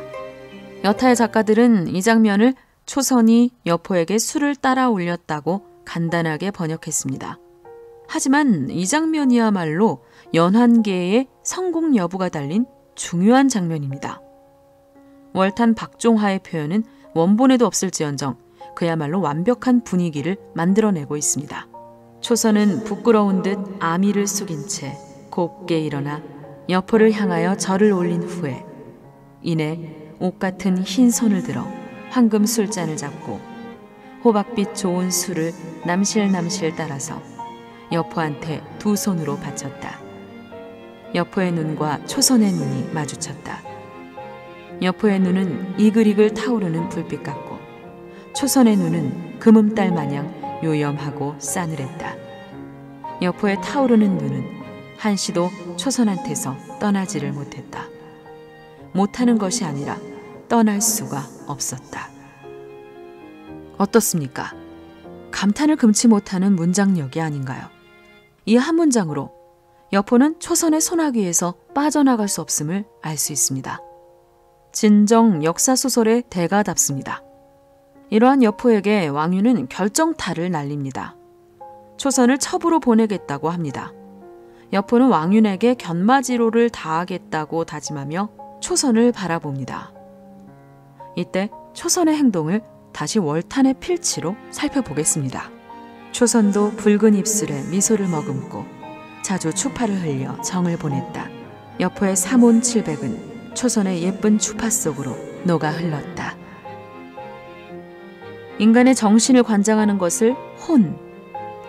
[SPEAKER 1] 여타의 작가들은 이 장면을 초선이 여포에게 술을 따라 올렸다고 간단하게 번역했습니다. 하지만 이 장면이야말로 연한계의 성공 여부가 달린 중요한 장면입니다. 월탄 박종화의 표현은 원본에도 없을지언정 그야말로 완벽한 분위기를 만들어내고 있습니다. 초선은 부끄러운 듯 아미를 숙인 채 곱게 일어나 여포를 향하여 절을 올린 후에 이내 옷 같은 흰 손을 들어 황금 술잔을 잡고 호박빛 좋은 술을 남실남실 따라서 여포한테 두 손으로 바쳤다. 여포의 눈과 초선의 눈이 마주쳤다. 여포의 눈은 이글이글 타오르는 불빛 같고 초선의 눈은 금음달 마냥 요염하고 싸늘했다. 여포의 타오르는 눈은 한시도 초선한테서 떠나지를 못했다. 못하는 것이 아니라 떠날 수가 없었다. 어떻습니까? 감탄을 금치 못하는 문장력이 아닌가요? 이 한 문장으로 여포는 초선의 소나기에서 빠져나갈 수 없음을 알 수 있습니다. 진정 역사소설의 대가답습니다. 이러한 여포에게 왕유는 결정타를 날립니다. 초선을 첩으로 보내겠다고 합니다. 여포는 왕윤에게 견마지로를 다하겠다고 다짐하며 초선을 바라봅니다. 이때 초선의 행동을 다시 월탄의 필치로 살펴보겠습니다. 초선도 붉은 입술에 미소를 머금고 자주 추파를 흘려 정을 보냈다. 여포의 삼온 칠백은 초선의 예쁜 추파 속으로 녹아 흘렀다. 인간의 정신을 관장하는 것을 혼,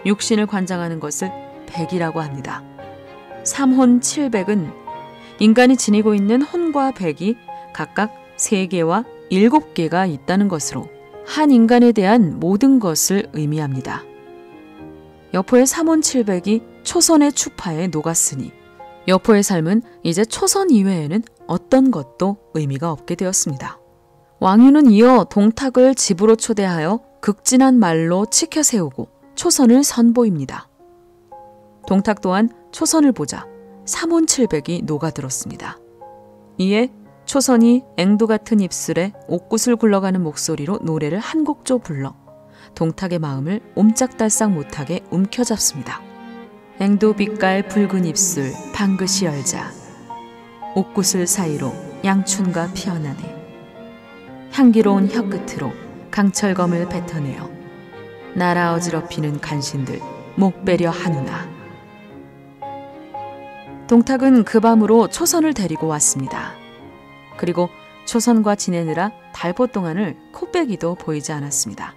[SPEAKER 1] 육신을 관장하는 것을 백이라고 합니다. 삼혼 칠백은 인간이 지니고 있는 혼과 백이 각각 세계와 일곱 개가 있다는 것으로 한 인간에 대한 모든 것을 의미합니다. 여포의 삼원칠백이 초선의 추파에 녹았으니 여포의 삶은 이제 초선 이외에는 어떤 것도 의미가 없게 되었습니다. 왕유는 이어 동탁을 집으로 초대하여 극진한 말로 치켜 세우고 초선을 선보입니다. 동탁 또한 초선을 보자 삼원칠백이 녹아들었습니다. 이에 초선이 앵도 같은 입술에 옥구슬 굴러가는 목소리로 노래를 한 곡조 불러 동탁의 마음을 옴짝달싹 못하게 움켜잡습니다. 앵도 빛깔 붉은 입술 방긋이 열자 옥구슬 사이로 양춘과 피어나네 향기로운 혀끝으로 강철검을 뱉어내어 날아 어지럽히는 간신들 목베려 하누나 동탁은 그 밤으로 초선을 데리고 왔습니다. 그리고 조선과 지내느라 달보 동안을 코빼기도 보이지 않았습니다.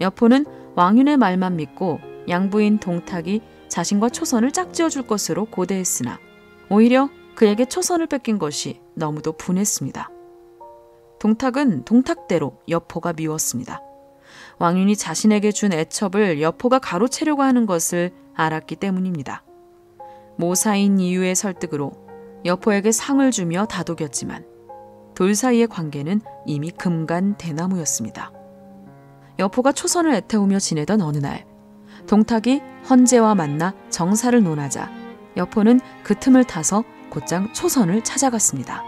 [SPEAKER 1] 여포는 왕윤의 말만 믿고 양부인 동탁이 자신과 초선을 짝지어 줄 것으로 고대했으나 오히려 그에게 초선을 뺏긴 것이 너무도 분했습니다. 동탁은 동탁대로 여포가 미웠습니다. 왕윤이 자신에게 준 애첩을 여포가 가로채려고 하는 것을 알았기 때문입니다. 모사인 이유의 설득으로 여포에게 상을 주며 다독였지만 둘 사이의 관계는 이미 금간 대나무였습니다. 여포가 초선을 애태우며 지내던 어느 날 동탁이 헌재와 만나 정사를 논하자 여포는 그 틈을 타서 곧장 초선을 찾아갔습니다.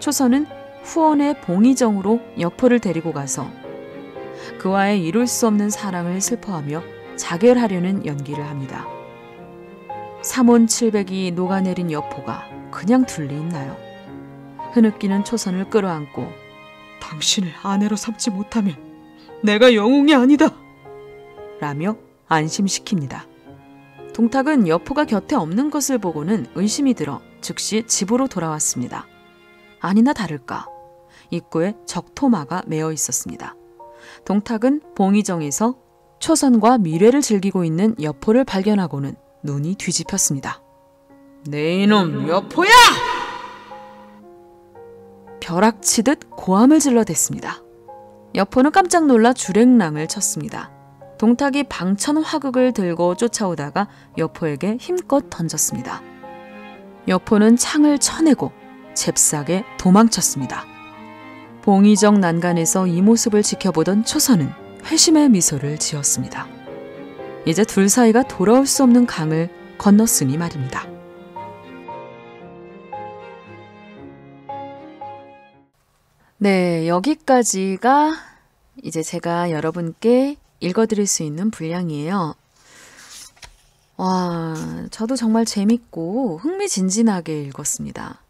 [SPEAKER 1] 초선은 후원의 봉의정으로 여포를 데리고 가서 그와의 이룰 수 없는 사랑을 슬퍼하며 자결하려는 연기를 합니다. 삼온 칠백이 녹아내린 여포가 그냥 둘리있나요? 흐느끼는 초선을 끌어안고 당신을 아내로 삼지 못하면 내가 영웅이 아니다! 라며 안심시킵니다. 동탁은 여포가 곁에 없는 것을 보고는 의심이 들어 즉시 집으로 돌아왔습니다. 아니나 다를까 입구에 적토마가 매어 있었습니다. 동탁은 봉이정에서 초선과 미래를 즐기고 있는 여포를 발견하고는 눈이 뒤집혔습니다. 내 이놈 여포야! 벼락치듯 고함을 질러댔습니다. 여포는 깜짝 놀라 주랭랑을 쳤습니다. 동탁이 방천 화극을 들고 쫓아오다가 여포에게 힘껏 던졌습니다. 여포는 창을 쳐내고 잽싸게 도망쳤습니다. 봉이정 난간에서 이 모습을 지켜보던 초선은 회심의 미소를 지었습니다. 이제 둘 사이가 돌아올 수 없는 강을 건넜으니 말입니다. 네, 여기까지가 이제 제가 여러분께 읽어드릴 수 있는 분량이에요. 와, 저도 정말 재밌고 흥미진진하게 읽었습니다.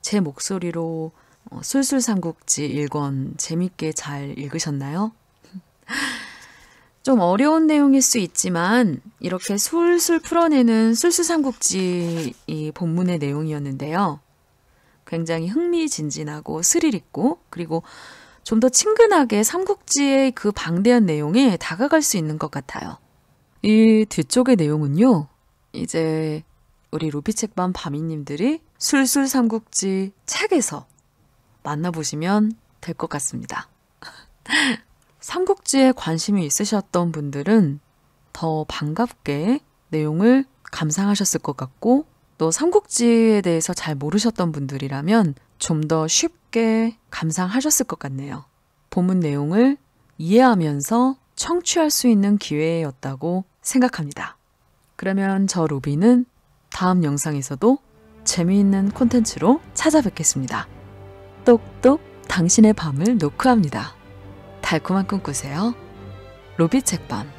[SPEAKER 1] 제 목소리로 어, 술술삼국지 1권 재밌게 잘 읽으셨나요? 좀 어려운 내용일 수 있지만 이렇게 술술 풀어내는 술수삼국지 이 본문의 내용이었는데요. 굉장히 흥미진진하고 스릴 있고 그리고 좀 더 친근하게 삼국지의 그 방대한 내용에 다가갈 수 있는 것 같아요. 이 뒤쪽의 내용은요. 이제 우리 루비책반 바미님들이 술술 삼국지 책에서 만나보시면 될 것 같습니다. 삼국지에 관심이 있으셨던 분들은 더 반갑게 내용을 감상하셨을 것 같고 또 삼국지에 대해서 잘 모르셨던 분들이라면 좀 더 쉽게 감상하셨을 것 같네요. 본문 내용을 이해하면서 청취할 수 있는 기회였다고 생각합니다. 그러면 저 로비는 다음 영상에서도 재미있는 콘텐츠로 찾아뵙겠습니다. 똑똑 당신의 밤을 노크합니다. 달콤한 꿈 꾸세요. 로비 책방